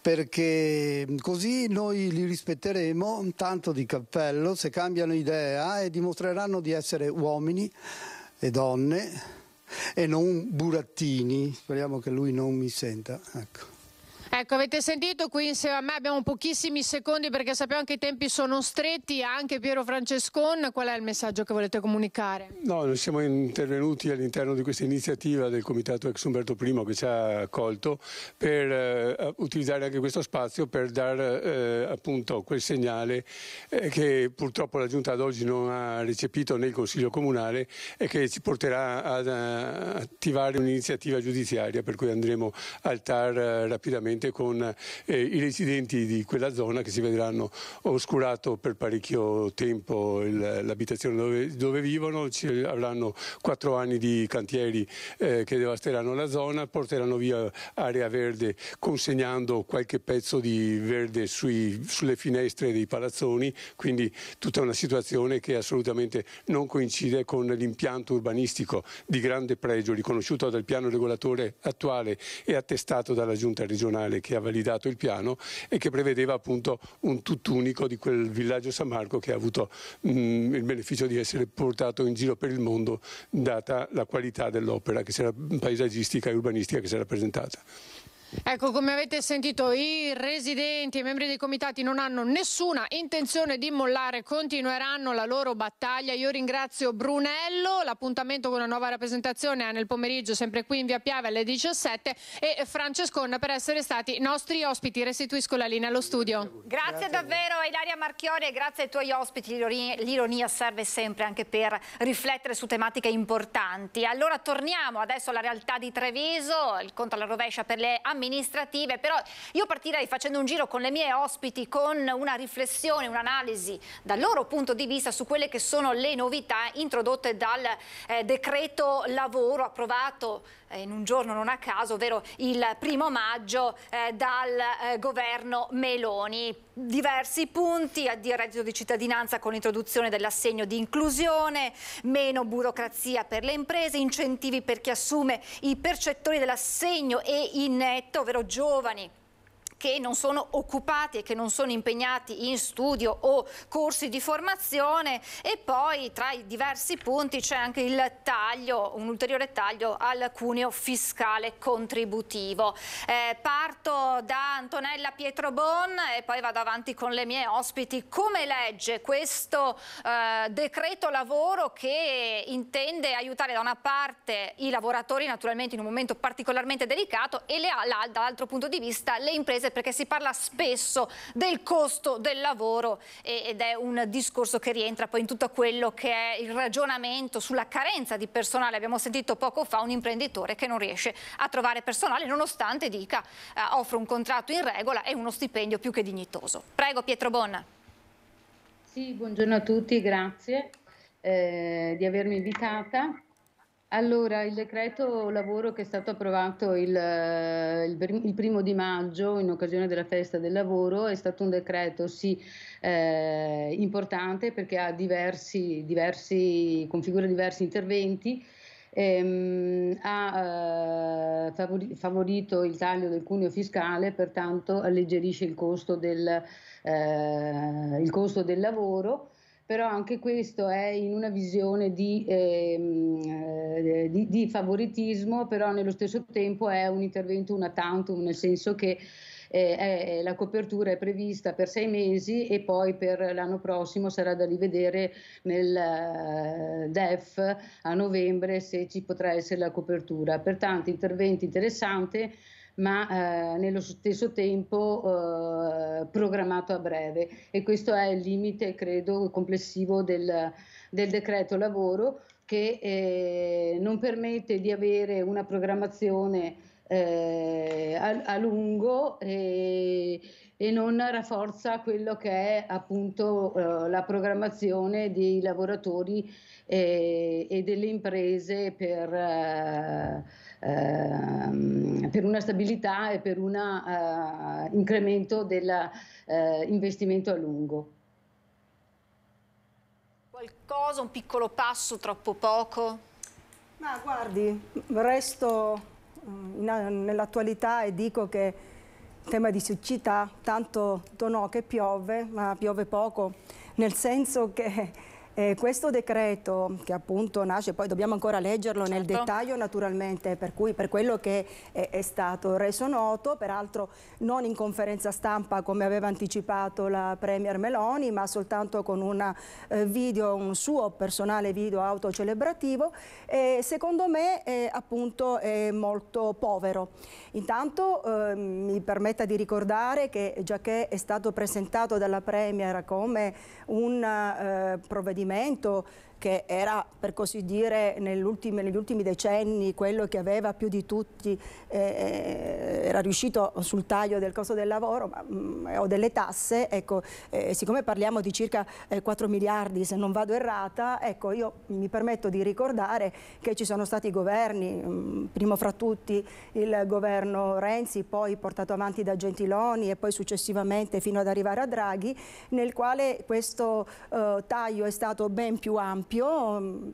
perché così noi li rispetteremo tanto di cappello se cambiano idea e dimostreranno di essere uomini e donne e non burattini speriamo che lui non mi senta ecco. Ecco, avete sentito qui insieme a me abbiamo pochissimi secondi perché sappiamo che i tempi sono stretti, anche Piero Francescon, qual è il messaggio che volete comunicare? No, noi siamo intervenuti all'interno di questa iniziativa del Comitato Ex Umberto I che ci ha accolto per eh, utilizzare anche questo spazio per dare eh, appunto quel segnale eh, che purtroppo la Giunta ad oggi non ha recepito nel Consiglio Comunale e che ci porterà ad eh, attivare un'iniziativa giudiziaria per cui andremo al TAR eh, rapidamente naturalmente con eh, i residenti di quella zona che si vedranno oscurato per parecchio tempo l'abitazione dove, dove, vivono, Ci avranno quattro anni di cantieri eh, che devasteranno la zona, porteranno via area verde consegnando qualche pezzo di verde sui, sulle finestre dei palazzoni, quindi tutta una situazione che assolutamente non coincide con l'impianto urbanistico di grande pregio riconosciuto dal piano regolatore attuale e attestato dalla giunta regionale comunale che ha validato il piano e che prevedeva appunto un tuttunico di quel villaggio San Marco che ha avuto mh, mm, il beneficio di essere portato in giro per il mondo data la qualità dell'opera paesaggistica e urbanistica che si era presentata. Ecco, come avete sentito, i residenti e i membri dei comitati non hanno nessuna intenzione di mollare, continueranno la loro battaglia. Io ringrazio Brunello, l'appuntamento con una nuova rappresentazione è nel pomeriggio, sempre qui in Via Piave alle 17, e Francescon per essere stati nostri ospiti. Restituisco la linea allo studio. Grazie, grazie davvero a Ilaria Marchiori e grazie ai tuoi ospiti. L'ironia serve sempre anche per riflettere su tematiche importanti. Allora torniamo adesso alla realtà di Treviso, il conto alla rovescia per le amministrazioni amministrative, però io partirei facendo un giro con le mie ospiti con una riflessione, un'analisi dal loro punto di vista su quelle che sono le novità introdotte dal eh, decreto lavoro approvato eh, in un giorno non a caso, ovvero il primo maggio eh, dal eh, governo Meloni. Diversi punti, addio reddito di cittadinanza con l'introduzione dell'assegno di inclusione, meno burocrazia per le imprese, incentivi per chi assume i percettori dell'assegno e in netto, ovvero giovani che non sono occupati e che non sono impegnati in studio o corsi di formazione e poi tra i diversi punti c'è anche il taglio, un ulteriore taglio al cuneo fiscale contributivo. Eh, parto da Antonella Pietrobon e poi vado avanti con le mie ospiti. Come legge questo eh, decreto lavoro che intende aiutare da una parte i lavoratori naturalmente in un momento particolarmente delicato e dall'altro punto di vista le imprese cose perché si parla spesso del costo del lavoro ed è un discorso che rientra poi in tutto quello che è il ragionamento sulla carenza di personale. Abbiamo sentito poco fa un imprenditore che non riesce a trovare personale nonostante dica eh, offre un contratto in regola e uno stipendio più che dignitoso. Prego Pietro Bonna. Sì, buongiorno a tutti, grazie eh, di avermi invitata. Allora, il decreto lavoro che è stato approvato il, eh, il, il, primo di maggio in occasione della festa del lavoro è stato un decreto sì eh, importante perché ha diversi, diversi, configura diversi interventi. Ehm, ha eh, favori, favorito il taglio del cuneo fiscale, pertanto alleggerisce il costo del, eh, il costo del lavoro però anche questo è in una visione di, ehm, eh, di, di favoritismo, però nello stesso tempo è un intervento, una tantum, nel senso che eh, eh, la copertura è prevista per sei mesi e poi per l'anno prossimo sarà da rivedere nel uh, DEF a novembre se ci potrà essere la copertura. Pertanto intervento interessante ma eh, nello stesso tempo eh, programmato a breve e questo è il limite credo complessivo del, del decreto lavoro che eh, non permette di avere una programmazione eh, a, a, lungo e, e, non rafforza quello che è appunto eh, la programmazione dei lavoratori eh, e delle imprese per Ehm, per una stabilità e per un eh, incremento dell'investimento eh, a lungo. Qualcosa, un piccolo passo, troppo poco? Ma guardi, resto eh, nell'attualità e dico che tema di siccità, tanto tonò che piove, ma piove poco, nel senso che eh, questo decreto che appunto nasce, poi dobbiamo ancora leggerlo certo. nel dettaglio naturalmente, per cui per quello che è, è, stato reso noto, peraltro non in conferenza stampa come aveva anticipato la Premier Meloni, ma soltanto con una, eh, video, un suo personale video autocelebrativo, eh, secondo me eh, appunto è molto povero. Intanto ehm, mi permetta di ricordare che già che è stato presentato dalla Premier come un eh, provvedimento movimento che era per così dire negli ultimi decenni quello che aveva più di tutti, eh, eh era riuscito sul taglio del costo del lavoro ma, mh, mm, o delle tasse, ecco, eh, siccome parliamo di circa eh, 4 miliardi se non vado errata, ecco, io mi permetto di ricordare che ci sono stati governi, mh, mm, primo fra tutti il governo Renzi, poi portato avanti da Gentiloni e poi successivamente fino ad arrivare a Draghi, nel quale questo eh, taglio è stato ben più ampio ampio mm,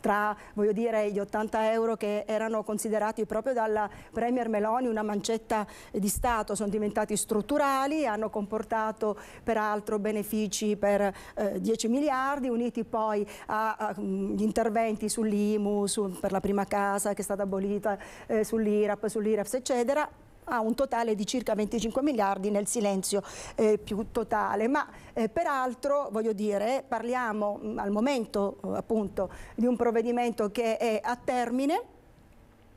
tra voglio dire, gli 80 euro che erano considerati proprio dalla Premier Meloni una mancetta di Stato, sono diventati strutturali, hanno comportato peraltro benefici per eh, 10 miliardi, uniti poi agli mm, interventi sull'IMU, su, per la prima casa che è stata abolita, eh, sull'IRAP, sull'IRAPS eccetera, a un totale di circa 25 miliardi nel silenzio eh, più totale. Ma eh, peraltro, voglio dire, parliamo mh, mm, al momento eh, appunto di un provvedimento che è a termine,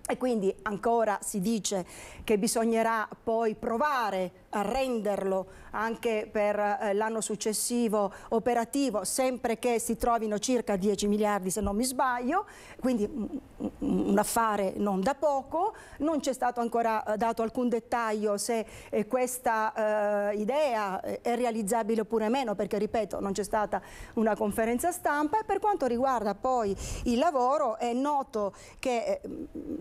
e quindi ancora si dice che bisognerà poi provare a renderlo anche per eh, l'anno successivo operativo, sempre che si trovino circa 10 miliardi se non mi sbaglio, quindi mm, mm, mm, un affare non da poco, non c'è stato ancora eh, dato alcun dettaglio se eh, questa eh, idea eh, è realizzabile oppure meno, perché ripeto non c'è stata una conferenza stampa e per quanto riguarda poi il lavoro è noto che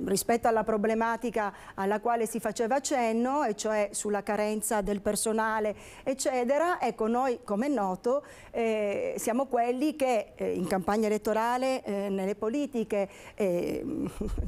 rispetto alla problematica alla quale si faceva cenno, e cioè sulla carenza del personale eccetera, ecco noi come è noto eh, siamo quelli che eh, in campagna elettorale, eh, nelle politiche, eh,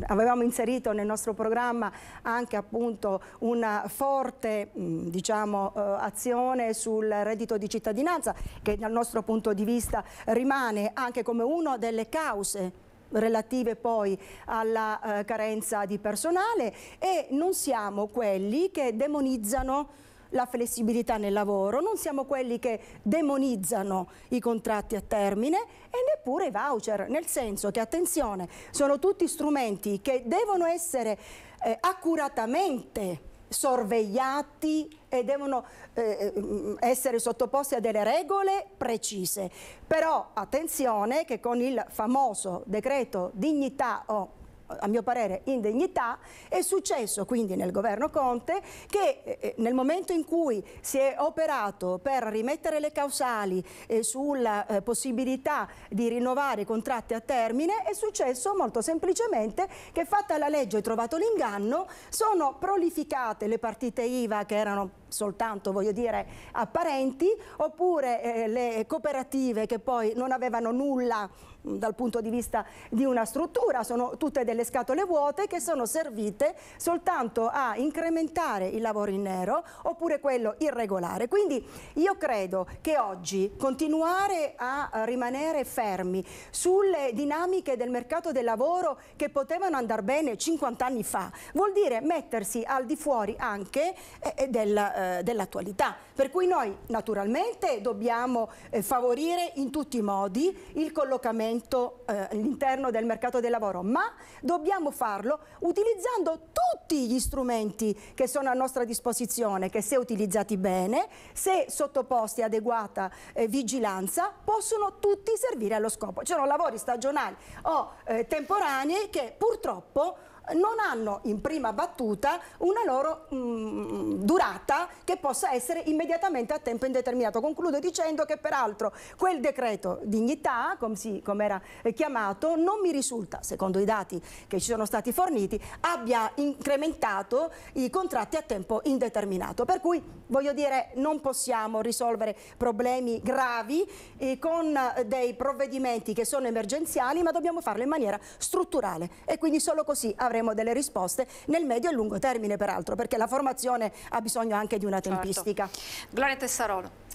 avevamo inserito nel nostro programma anche appunto una forte mh, diciamo, eh, azione sul reddito di cittadinanza che dal nostro punto di vista rimane anche come una delle cause relative poi alla eh, carenza di personale e non siamo quelli che demonizzano la flessibilità nel lavoro, non siamo quelli che demonizzano i contratti a termine e neppure i voucher, nel senso che, attenzione, sono tutti strumenti che devono essere eh, accuratamente sorvegliati e devono eh, eh essere sottoposti a delle regole precise. Però attenzione che con il famoso decreto dignità o a mio parere, indegnità. È successo quindi nel governo Conte che eh, eh, nel momento in cui si è operato per rimettere le causali eh, sulla possibilità di rinnovare i contratti a termine, è successo molto semplicemente che fatta la legge e trovato l'inganno, sono prolificate le partite IVA che erano soltanto voglio dire apparenti oppure eh, le cooperative che poi non avevano nulla dal punto di vista di una struttura, sono tutte delle scatole vuote che sono servite soltanto a incrementare il lavoro in nero oppure quello irregolare. Quindi io credo che oggi continuare a rimanere fermi sulle dinamiche del mercato del lavoro che potevano andare bene 50 anni fa vuol dire mettersi al di fuori anche eh, eh, eh, dell'attualità. Per cui noi naturalmente dobbiamo favorire in tutti i modi il collocamento cambiamento eh, all'interno del mercato del lavoro, ma dobbiamo farlo utilizzando tutti gli strumenti che sono a nostra disposizione, che se utilizzati bene, se sottoposti a adeguata eh, vigilanza, possono tutti servire allo scopo. Ci sono lavori stagionali o eh, temporanei che purtroppo non hanno in prima battuta una loro mh, mm, durata che possa essere immediatamente a tempo indeterminato. Concludo dicendo che peraltro quel decreto dignità, come si, com era eh, chiamato, non mi risulta, secondo i dati che ci sono stati forniti, abbia incrementato i contratti a tempo indeterminato. Per cui voglio dire non possiamo risolvere problemi gravi eh, con eh, dei provvedimenti che sono emergenziali, ma dobbiamo farlo in maniera strutturale e quindi solo così avremo daremo delle risposte nel medio e lungo termine peraltro, perché la formazione ha bisogno anche di una certo. tempistica. Certo. Gloria Tessarolo.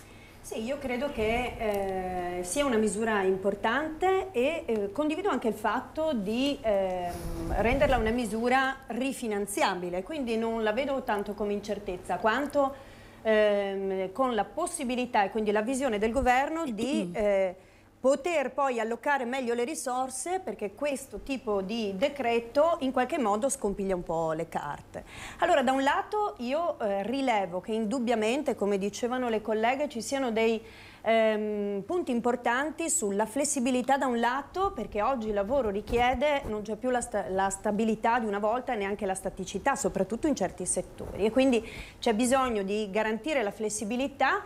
Sì, io credo che eh, sia una misura importante e eh, condivido anche il fatto di eh, renderla una misura rifinanziabile, quindi non la vedo tanto come incertezza quanto ehm, con la possibilità e quindi la visione del governo di poter poi allocare meglio le risorse perché questo tipo di decreto in qualche modo scompiglia un po' le carte. Allora da un lato io eh, rilevo che indubbiamente come dicevano le colleghe ci siano dei ehm, punti importanti sulla flessibilità da un lato perché oggi il lavoro richiede non c'è più la, sta la, stabilità di una volta e neanche la staticità soprattutto in certi settori e quindi c'è bisogno di garantire la flessibilità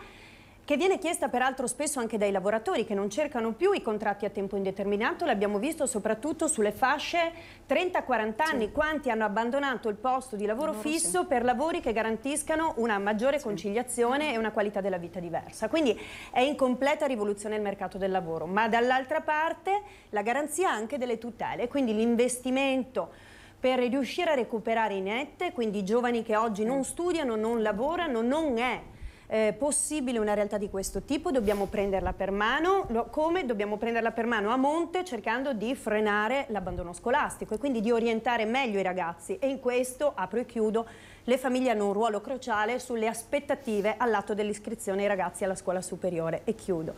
che viene chiesta peraltro spesso anche dai lavoratori che non cercano più i contratti a tempo indeterminato, l'abbiamo visto soprattutto sulle fasce 30-40 anni, sì. quanti hanno abbandonato il posto di lavoro, lavoro fisso sì. per lavori che garantiscano una maggiore conciliazione sì. e una qualità della vita diversa. Quindi è in completa rivoluzione il mercato del lavoro, ma dall'altra parte la garanzia anche delle tutele, quindi l'investimento per riuscire a recuperare i net, quindi i giovani che oggi non studiano, non lavorano, non è eh, possibile una realtà di questo tipo, dobbiamo prenderla per mano, lo, come dobbiamo prenderla per mano a monte cercando di frenare l'abbandono scolastico e quindi di orientare meglio i ragazzi e in questo, apro e chiudo, le famiglie hanno un ruolo cruciale sulle aspettative all'atto dell'iscrizione ai ragazzi alla scuola superiore e chiudo.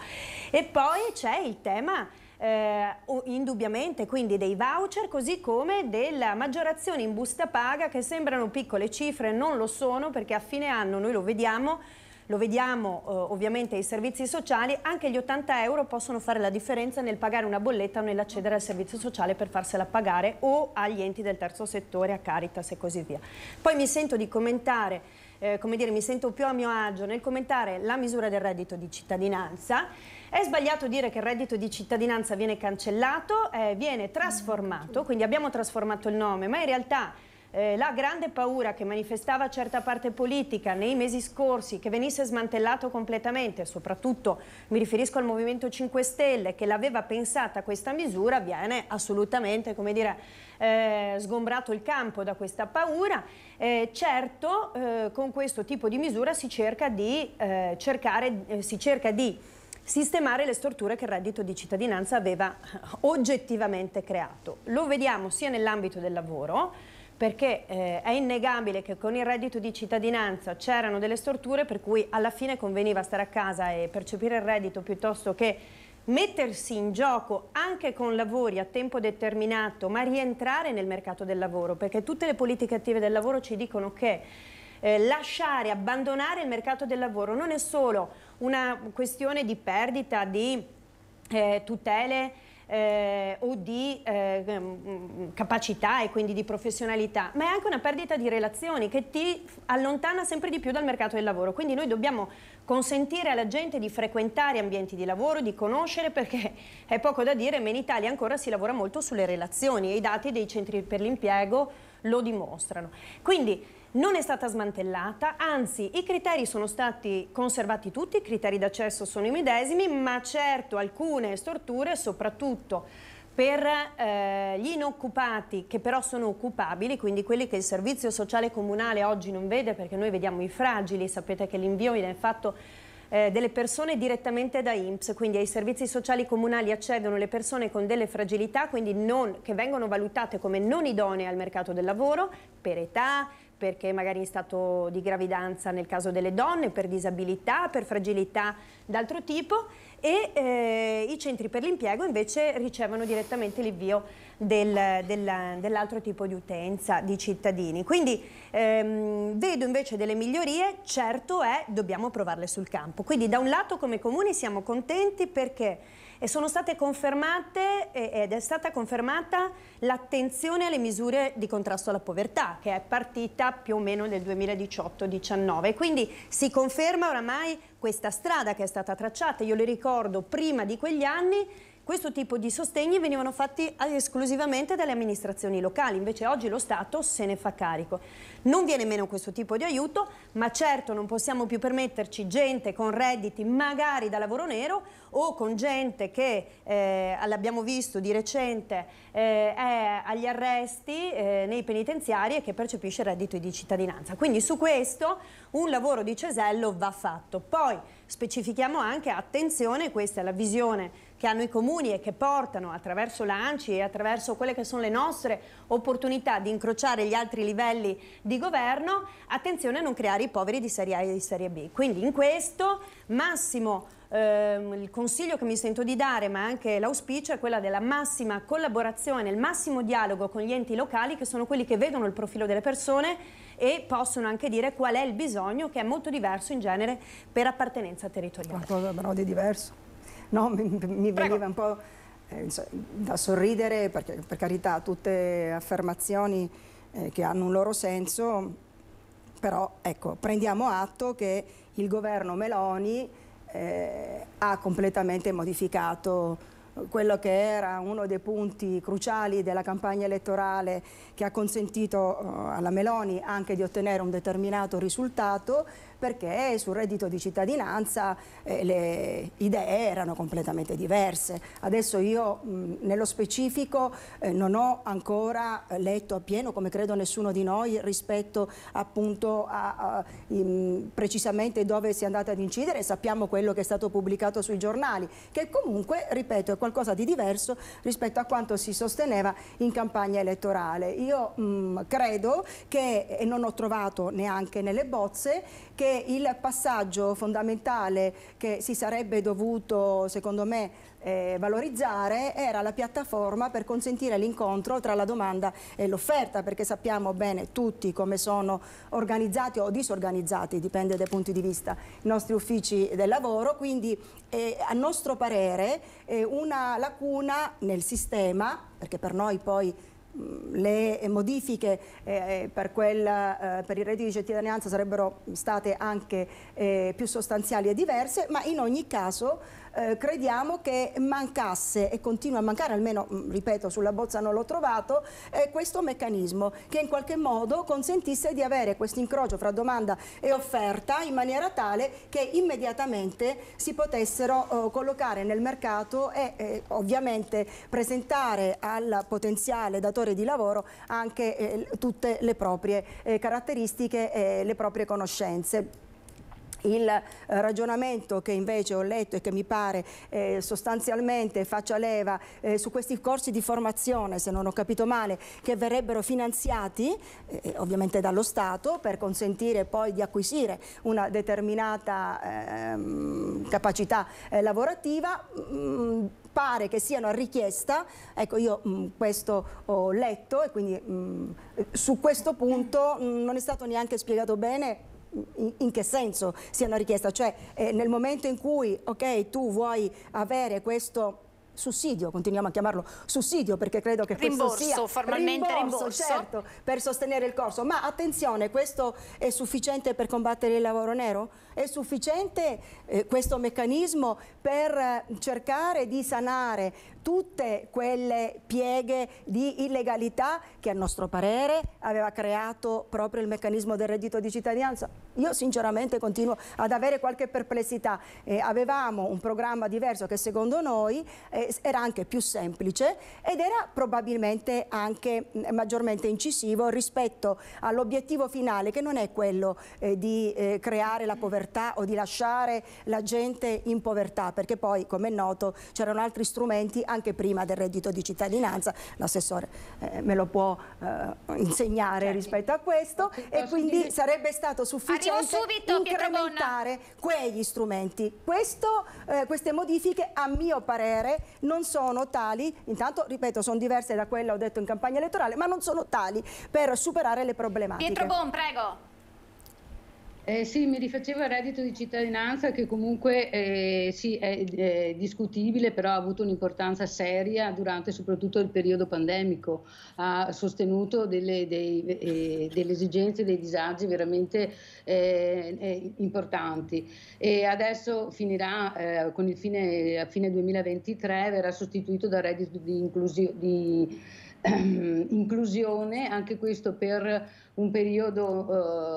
E poi c'è il tema eh, indubbiamente quindi dei voucher così come della maggiorazione in busta paga che sembrano piccole cifre non lo sono perché a fine anno noi lo vediamo lo vediamo eh, ovviamente ai servizi sociali, anche gli 80 euro possono fare la differenza nel pagare una bolletta o nell'accedere al servizio sociale per farsela pagare o agli enti del terzo settore, a Caritas e così via. Poi mi sento di commentare eh, come dire, mi sento più a mio agio nel commentare la misura del reddito di cittadinanza. È sbagliato dire che il reddito di cittadinanza viene cancellato, eh, viene trasformato, quindi abbiamo trasformato il nome, ma in realtà eh, la grande paura che manifestava certa parte politica nei mesi scorsi che venisse smantellato completamente, soprattutto mi riferisco al Movimento 5 Stelle che l'aveva pensata questa misura, viene assolutamente come dire, eh, sgombrato il campo da questa paura. Eh, certo eh, con questo tipo di misura si cerca di, eh, cercare, eh, si cerca di sistemare le storture che il reddito di cittadinanza aveva oggettivamente creato. Lo vediamo sia nell'ambito del lavoro, perché eh, è innegabile che con il reddito di cittadinanza c'erano delle storture per cui alla fine conveniva stare a casa e percepire il reddito piuttosto che mettersi in gioco anche con lavori a tempo determinato, ma rientrare nel mercato del lavoro, perché tutte le politiche attive del lavoro ci dicono che eh, lasciare, abbandonare il mercato del lavoro non è solo una questione di perdita di eh, tutele eh, o di eh, ehm, mm, capacità e quindi di professionalità, ma è anche una perdita di relazioni che ti allontana sempre di più dal mercato del lavoro. Quindi noi dobbiamo consentire alla gente di frequentare ambienti di lavoro, di conoscere, perché è poco da dire, ma in Italia ancora si lavora molto sulle relazioni e i dati dei centri per l'impiego lo dimostrano. Quindi non è stata smantellata, anzi i criteri sono stati conservati tutti, i criteri d'accesso sono i medesimi, ma certo alcune storture, soprattutto per eh, gli inoccupati che però sono occupabili, quindi quelli che il servizio sociale comunale oggi non vede perché noi vediamo i fragili, sapete che l'invio viene fatto eh, delle persone direttamente da INPS, quindi ai servizi sociali comunali accedono le persone con delle fragilità, quindi non, che vengono valutate come non idonee al mercato del lavoro, per età, perché magari in stato di gravidanza nel caso delle donne, per disabilità, per fragilità d'altro tipo e eh, i centri per l'impiego invece ricevono direttamente l'invio del, del, dell'altro tipo di utenza di cittadini. Quindi ehm, vedo invece delle migliorie, certo è dobbiamo provarle sul campo. Quindi da un lato come comuni siamo contenti perché e sono state confermate ed è stata confermata l'attenzione alle misure di contrasto alla povertà che è partita più o meno nel 2018-19 quindi si conferma oramai questa strada che è stata tracciata io le ricordo prima di quegli anni questo tipo di sostegni venivano fatti eh, esclusivamente dalle amministrazioni locali, invece oggi lo Stato se ne fa carico. Non viene meno questo tipo di aiuto, ma certo non possiamo più permetterci gente con redditi magari da lavoro nero o con gente che, eh, l'abbiamo visto di recente, eh, è agli arresti eh, nei penitenziari e che percepisce il reddito di cittadinanza. Quindi su questo un lavoro di cesello va fatto. Poi specifichiamo anche, attenzione, questa è la visione che hanno i comuni e che portano attraverso l'ANCI e attraverso quelle che sono le nostre opportunità di incrociare gli altri livelli di governo, attenzione a non creare i poveri di serie A e di serie B. Quindi in questo massimo eh, il consiglio che mi sento di dare, ma anche l'auspicio, è quella della massima collaborazione, il massimo dialogo con gli enti locali che sono quelli che vedono il profilo delle persone e possono anche dire qual è il bisogno che è molto diverso in genere per appartenenza territoriale. Qualcosa però di diverso no? mi, mi veniva un po' eh, da sorridere, perché per carità tutte affermazioni eh, che hanno un loro senso, però ecco, prendiamo atto che il governo Meloni eh, ha completamente modificato quello che era uno dei punti cruciali della campagna elettorale che ha consentito eh, alla Meloni anche di ottenere un determinato risultato perché sul reddito di cittadinanza eh, le idee erano completamente diverse. Adesso io mh, mm, nello specifico eh, non ho ancora eh, letto appieno, come credo nessuno di noi, rispetto appunto a, a in, precisamente dove si è andata ad incidere, sappiamo quello che è stato pubblicato sui giornali, che comunque, ripeto, è qualcosa di diverso rispetto a quanto si sosteneva in campagna elettorale. Io mh, mm, credo che, e non ho trovato neanche nelle bozze, che il passaggio fondamentale che si sarebbe dovuto, secondo me, eh, valorizzare era la piattaforma per consentire l'incontro tra la domanda e l'offerta, perché sappiamo bene tutti come sono organizzati o disorganizzati, dipende dai punti di vista, i nostri uffici del lavoro, quindi eh, a nostro parere eh, una lacuna nel sistema, perché per noi poi le modifiche eh, per, quella, eh, per, eh, il reddito di cittadinanza sarebbero state anche eh, più sostanziali e diverse, ma in ogni caso eh, crediamo che mancasse e continua a mancare, almeno mm, ripeto sulla bozza non l'ho trovato, eh, questo meccanismo che in qualche modo consentisse di avere questo incrocio fra domanda e offerta in maniera tale che immediatamente si potessero eh, collocare nel mercato e eh, ovviamente presentare al potenziale datore di lavoro anche eh, tutte le proprie eh, caratteristiche e le proprie conoscenze. Il eh, ragionamento che invece ho letto e che mi pare eh, sostanzialmente faccia leva eh, su questi corsi di formazione, se non ho capito male, che verrebbero finanziati eh, ovviamente dallo Stato per consentire poi di acquisire una determinata ehm, capacità eh, lavorativa. Mh, mm, pare che siano a richiesta, ecco io mh, mm, questo ho letto e quindi mh, mm, su questo punto non è stato neanche spiegato bene in che senso sia una richiesta? Cioè eh, nel momento in cui okay, tu vuoi avere questo sussidio, continuiamo a chiamarlo sussidio perché credo che rimborso, questo sia formalmente rimborso, rimborso, certo, per sostenere il corso, ma attenzione, questo è sufficiente per combattere il lavoro nero? È sufficiente eh, questo meccanismo per eh, cercare di sanare tutte quelle pieghe di illegalità che a nostro parere aveva creato proprio il meccanismo del reddito di cittadinanza? Io sinceramente continuo ad avere qualche perplessità. Eh, avevamo un programma diverso che secondo noi eh, era anche più semplice ed era probabilmente anche mm, maggiormente incisivo rispetto all'obiettivo finale che non è quello eh, di eh, creare la povertà povertà o di lasciare la gente in povertà, perché poi, come è noto, c'erano altri strumenti anche prima del reddito di cittadinanza, l'assessore eh, me lo può eh, insegnare certo. rispetto a questo, certo. e quindi sarebbe stato sufficiente incrementare quegli strumenti. Questo, eh, queste modifiche, a mio parere, non sono tali, intanto, ripeto, sono diverse da quelle che ho detto in campagna elettorale, ma non sono tali per superare le problematiche. Pietro Bon, prego. Eh, sì, mi rifacevo al reddito di cittadinanza che comunque eh, sì, è, è, discutibile, però ha avuto un'importanza seria durante soprattutto il periodo pandemico, ha sostenuto delle, dei, eh, delle esigenze, dei disagi veramente eh, eh, importanti e adesso finirà eh, con il fine, a fine 2023, verrà sostituito dal reddito di inclusione inclusione, anche questo per un periodo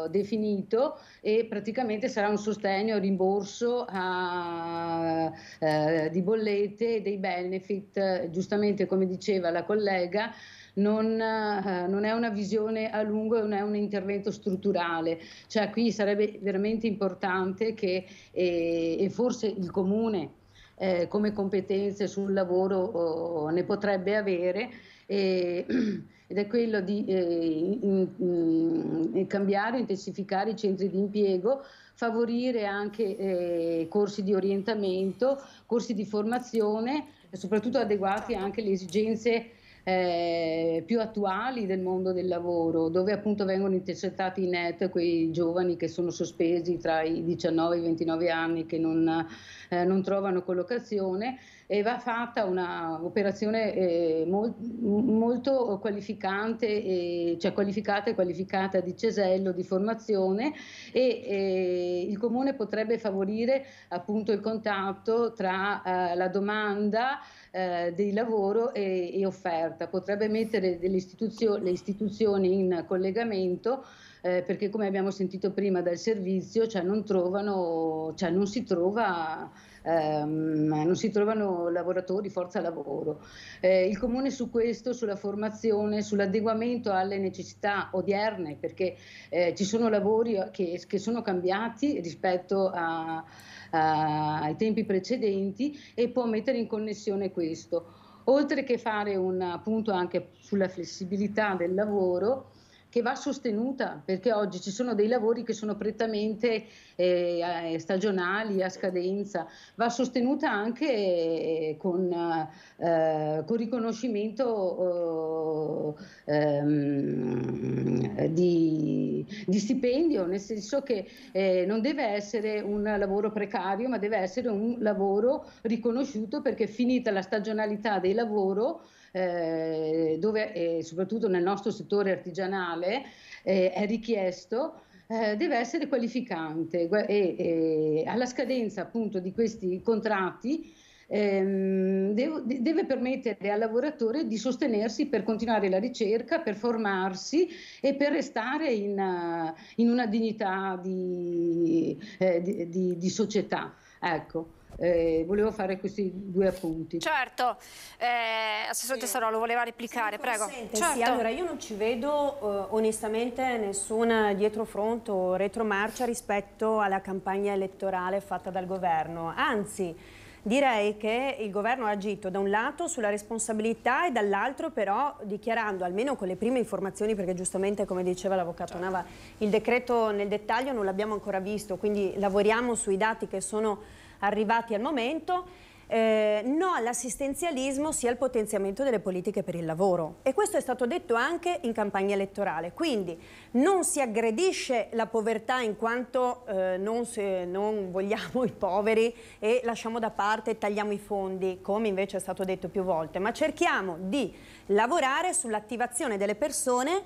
eh, definito e praticamente sarà un sostegno, rimborso a, eh, di bollette, e dei benefit, giustamente come diceva la collega. Non, eh, non, è una visione a lungo, e non è un intervento strutturale. Cioè qui sarebbe veramente importante che eh, e forse il comune eh, come competenze sul lavoro oh, ne potrebbe avere, eh, ed è quello di eh, in, in, mm, eh, cambiare, intensificare i centri di impiego, favorire anche eh, corsi di orientamento, corsi di formazione, soprattutto adeguati anche alle esigenze eh, più attuali del mondo del lavoro, dove appunto vengono intercettati in net quei giovani che sono sospesi tra i 19 e i 29 anni che non, eh, non trovano collocazione e va fatta un'operazione eh, mol, molto qualificante, cioè qualificata e qualificata di cesello, di formazione e eh, il comune potrebbe favorire appunto il contatto tra eh, la domanda eh, di lavoro e, e, offerta, potrebbe mettere istituzio, le istituzioni in collegamento eh, perché come abbiamo sentito prima dal servizio, cioè non, trovano, cioè non si trova ehm, non si trovano lavoratori, forza lavoro. Eh, il Comune su questo, sulla formazione, sull'adeguamento alle necessità odierne, perché eh, ci sono lavori che, che sono cambiati rispetto a, a, ai tempi precedenti e può mettere in connessione questo. Oltre che fare un appunto anche sulla flessibilità del lavoro, che va sostenuta perché oggi ci sono dei lavori che sono prettamente eh, stagionali, a scadenza, va sostenuta anche eh, con, eh, con, riconoscimento eh, ehm, di, di, stipendio, nel senso che eh, non deve essere un lavoro precario, ma deve essere un lavoro riconosciuto perché finita la stagionalità del lavoro, eh, dove eh, soprattutto nel nostro settore artigianale eh, è richiesto, eh, deve essere qualificante e, e alla scadenza appunto di questi contratti ehm, devo, deve permettere al lavoratore di sostenersi per continuare la ricerca, per formarsi e per restare in, eh, in una dignità di, di, di, di società. Ecco eh, volevo fare questi due appunti. Certo, eh, Assessore Tesoro lo voleva replicare, prego. Certo. Sì, allora io non ci vedo eh, onestamente nessuna dietrofront o retromarcia rispetto alla campagna elettorale fatta dal governo, anzi direi che il governo ha agito da un lato sulla responsabilità e dall'altro però dichiarando, almeno con le prime informazioni, perché giustamente come diceva l'Avvocato certo. Nava, il decreto nel dettaglio non l'abbiamo ancora visto, quindi lavoriamo sui dati che sono arrivati al momento, eh, no all'assistenzialismo sia al potenziamento delle politiche per il lavoro. E questo è stato detto anche in campagna elettorale. Quindi non si aggredisce la povertà in quanto eh, non, se, non, vogliamo i poveri e lasciamo da parte, tagliamo i fondi, come invece è stato detto più volte, ma cerchiamo di lavorare sull'attivazione delle persone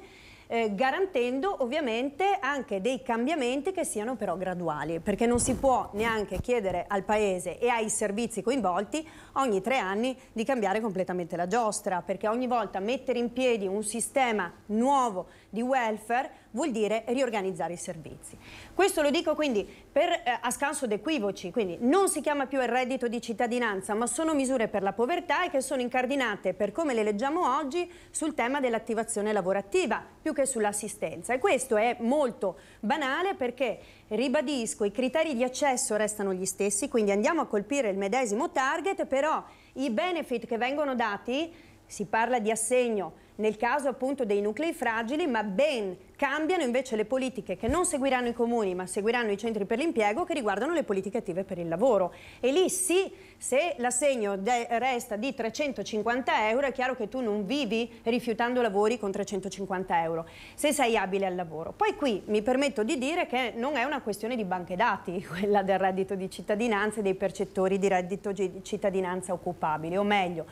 eh, garantendo ovviamente anche dei cambiamenti che siano però graduali, perché non si può neanche chiedere al Paese e ai servizi coinvolti ogni tre anni di cambiare completamente la giostra, perché ogni volta mettere in piedi un sistema nuovo di welfare vuol dire riorganizzare i servizi. Questo lo dico quindi per, eh, a scanso d'equivoci, quindi non si chiama più il reddito di cittadinanza, ma sono misure per la povertà e che sono incardinate, per come le leggiamo oggi, sul tema dell'attivazione lavorativa, più che sull'assistenza. E questo è molto banale perché, ribadisco, i criteri di accesso restano gli stessi, quindi andiamo a colpire il medesimo target, però i benefit che vengono dati, si parla di assegno, nel caso appunto dei nuclei fragili, ma ben cambiano invece le politiche che non seguiranno i comuni ma seguiranno i centri per l'impiego che riguardano le politiche attive per il lavoro. E lì sì, se l'assegno resta di 350 euro è chiaro che tu non vivi rifiutando lavori con 350 euro, se sei abile al lavoro. Poi qui mi permetto di dire che non è una questione di banche dati quella del reddito di cittadinanza e dei percettori di reddito di cittadinanza occupabili, o meglio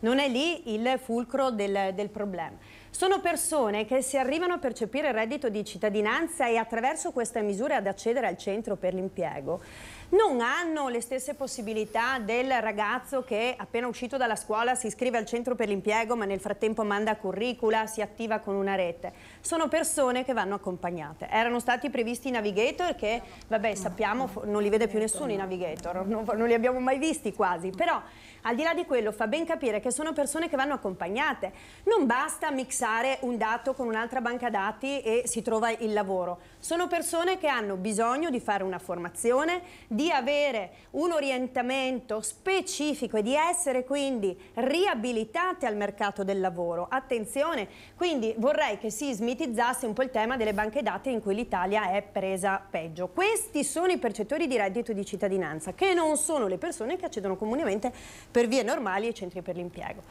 non è lì il fulcro del, del problema. Sono persone che se arrivano a percepire il reddito di cittadinanza e attraverso queste misure ad accedere al centro per l'impiego, non hanno le stesse possibilità del ragazzo che appena uscito dalla scuola si iscrive al centro per l'impiego ma nel frattempo manda curricula, si attiva con una rete. Sono persone che vanno accompagnate. Erano stati previsti i navigator che, vabbè, sappiamo, non li vede più nessuno i navigator, non, non li abbiamo mai visti quasi, però al di là di quello fa ben capire che sono persone che vanno accompagnate. Non basta mixare un dato con un'altra banca dati e si trova il lavoro. Sono persone che hanno bisogno di fare una formazione, di avere un orientamento specifico e di essere quindi riabilitate al mercato del lavoro. Attenzione, quindi vorrei che si smitizzasse un po' il tema delle banche dati in cui l'Italia è presa peggio. Questi sono i percettori di reddito di cittadinanza, che non sono le persone che accedono comunemente per vie normali e centri per l'impiego.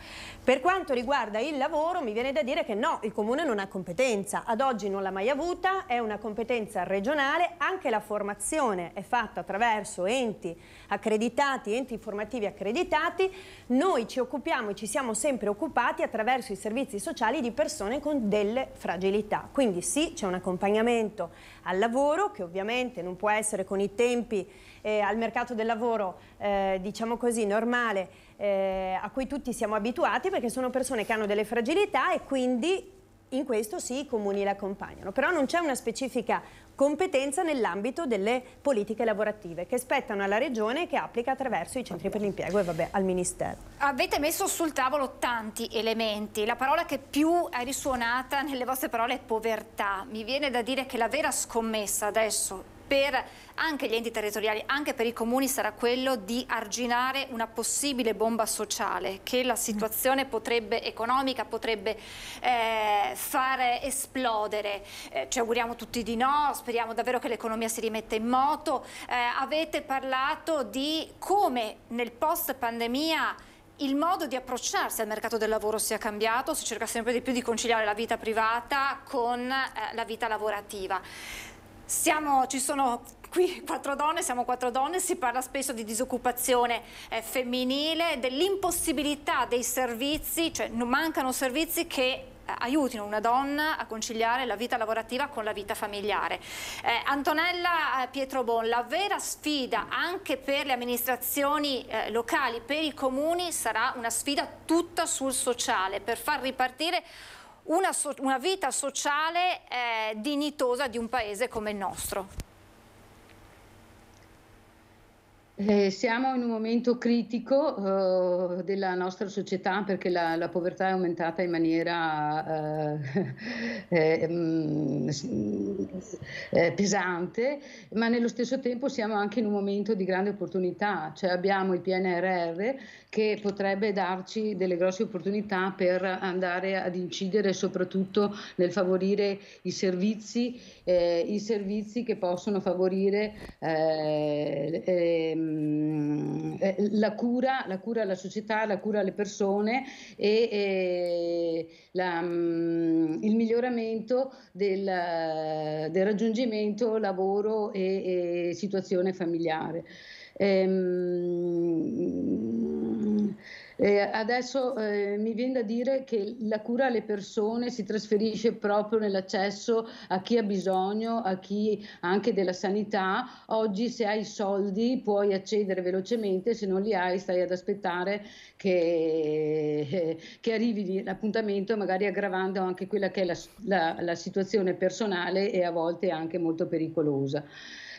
Per quanto riguarda il lavoro mi viene da dire che no, il Comune non ha competenza, ad oggi non l'ha mai avuta, è una competenza regionale, anche la formazione è fatta attraverso enti accreditati, enti formativi accreditati, noi ci occupiamo e ci siamo sempre occupati attraverso i servizi sociali di persone con delle fragilità, quindi sì c'è un accompagnamento al lavoro che ovviamente non può essere con i tempi eh, al mercato del lavoro, eh, diciamo così, normale, eh, a cui tutti siamo abituati perché sono persone che hanno delle fragilità e quindi in questo sì i comuni le accompagnano, però non c'è una specifica competenza nell'ambito delle politiche lavorative che spettano alla Regione che applica attraverso i centri per l'impiego e vabbè, al Ministero. Avete messo sul tavolo tanti elementi, la parola che più è risuonata nelle vostre parole è povertà, mi viene da dire che la vera scommessa adesso per anche gli enti territoriali, anche per i comuni sarà quello di arginare una possibile bomba sociale che la mm. situazione potrebbe, economica potrebbe eh, fare esplodere. Eh, ci auguriamo tutti di no, speriamo davvero che l'economia si rimetta in moto. Eh, avete parlato di come nel post pandemia il modo di approcciarsi al mercato del lavoro sia cambiato, si cerca sempre di più di conciliare la vita privata con eh, la vita lavorativa. Siamo, ci sono qui quattro donne, siamo quattro donne, si parla spesso di disoccupazione eh, femminile, dell'impossibilità dei servizi, cioè mancano servizi che eh, aiutino una donna a conciliare la vita lavorativa con la vita familiare. Eh, Antonella eh, Pietrobon, la vera sfida anche per le amministrazioni eh, locali, per i comuni, sarà una sfida tutta sul sociale, per far ripartire una, so una vita sociale eh, dignitosa di un paese come il nostro. Eh, siamo in un momento critico eh, della nostra società perché la, la, povertà è aumentata in maniera eh, eh, mm, eh pesante, ma nello stesso tempo siamo anche in un momento di grande opportunità, cioè abbiamo il PNRR che potrebbe darci delle grosse opportunità per andare ad incidere soprattutto nel favorire i servizi, eh, i servizi che possono favorire ehm, Ehm, eh, la cura, la cura alla società, la cura alle persone e, e eh, la, mm, il miglioramento del, del raggiungimento lavoro e, e situazione familiare. Ehm, eh, adesso eh, mi viene da dire che la cura alle persone si trasferisce proprio nell'accesso a chi ha bisogno, a chi anche della sanità. Oggi se hai soldi puoi accedere velocemente, se non li hai stai ad aspettare che, eh, che arrivi l'appuntamento, magari aggravando anche quella che è la, la, la situazione personale e a volte anche molto pericolosa.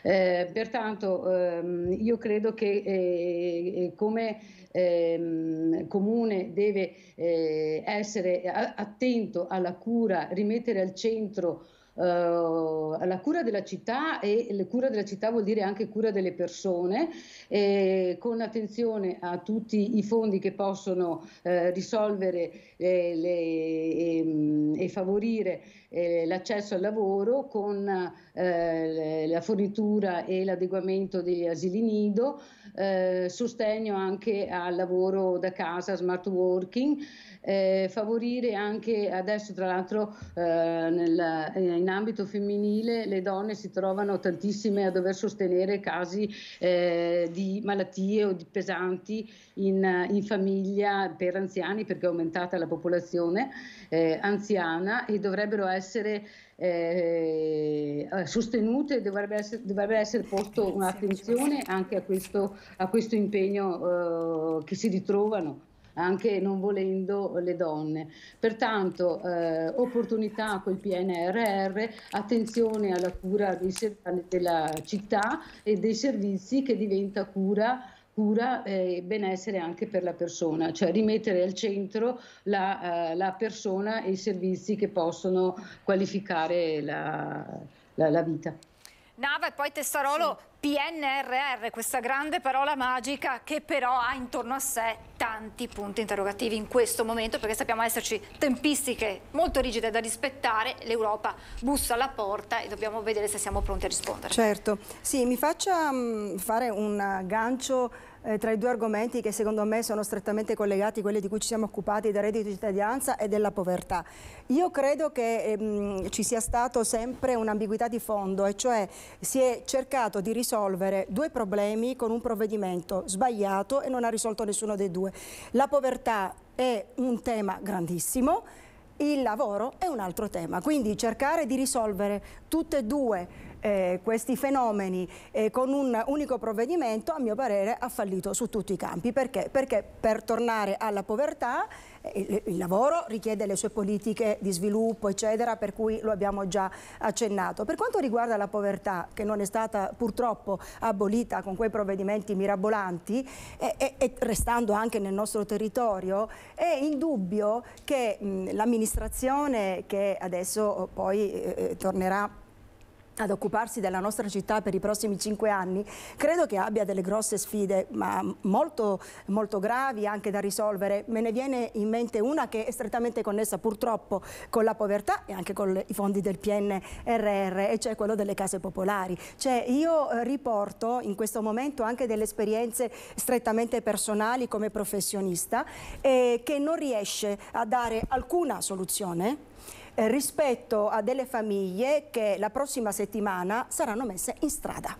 Eh, pertanto ehm, io credo che eh, come ehm, comune deve eh, essere a- attento alla cura, rimettere al centro Uh, eh, alla cura della città e la cura della città vuol dire anche cura delle persone, eh, con attenzione a tutti i fondi che possono eh, risolvere eh, le, ehm, e favorire eh, l'accesso al lavoro con eh, la fornitura e l'adeguamento degli asili nido, eh, sostegno anche al lavoro da casa, smart working, eh, favorire anche adesso tra l'altro eh, nel, eh, in ambito femminile le donne si trovano tantissime a dover sostenere casi eh, di malattie o di pesanti in, in, famiglia per anziani perché è aumentata la popolazione eh, anziana e dovrebbero essere eh, eh, sostenute, dovrebbe essere, dovrebbe essere posto un'attenzione anche a questo, a questo impegno eh, che si ritrovano anche non volendo le donne. Pertanto eh, opportunità col PNRR, attenzione alla cura dei, della città e dei servizi che diventa cura cura eh, e benessere anche per la persona, cioè rimettere al centro la, eh, la persona e i servizi che possono qualificare la, la, la vita. Nava e poi Tessarolo, sì. PNRR, questa grande parola magica che però ha intorno a sé tanti punti interrogativi in questo momento perché sappiamo esserci tempistiche molto rigide da rispettare, l'Europa bussa alla porta e dobbiamo vedere se siamo pronti a rispondere. Certo, sì, mi faccia mm, fare un gancio eh, tra i due argomenti che secondo me sono strettamente collegati, quelli di cui ci siamo occupati, del reddito di cittadinanza e della povertà. Io credo che ehm, ci sia stato sempre un'ambiguità di fondo, e cioè si è cercato di risolvere due problemi con un provvedimento sbagliato e non ha risolto nessuno dei due. La povertà è un tema grandissimo, il lavoro è un altro tema, quindi cercare di risolvere tutte e due eh, questi fenomeni eh, con un unico provvedimento, a mio parere, ha fallito su tutti i campi. Perché? Perché per tornare alla povertà eh, il, il lavoro richiede le sue politiche di sviluppo, eccetera, per cui lo abbiamo già accennato. Per quanto riguarda la povertà, che non è stata purtroppo abolita con quei provvedimenti mirabolanti, e, e, e restando anche nel nostro territorio, è indubbio che l'amministrazione che adesso eh, poi eh, eh tornerà ad occuparsi della nostra città per i prossimi cinque anni, credo che abbia delle grosse sfide, ma molto, molto, gravi anche da risolvere. Me ne viene in mente una che è strettamente connessa purtroppo con la povertà e anche con i fondi del PNRR, e cioè quello delle case popolari. Cioè, io eh, riporto in questo momento anche delle esperienze strettamente personali come professionista eh, che non riesce a dare alcuna soluzione eh, rispetto a delle famiglie che la prossima settimana saranno messe in strada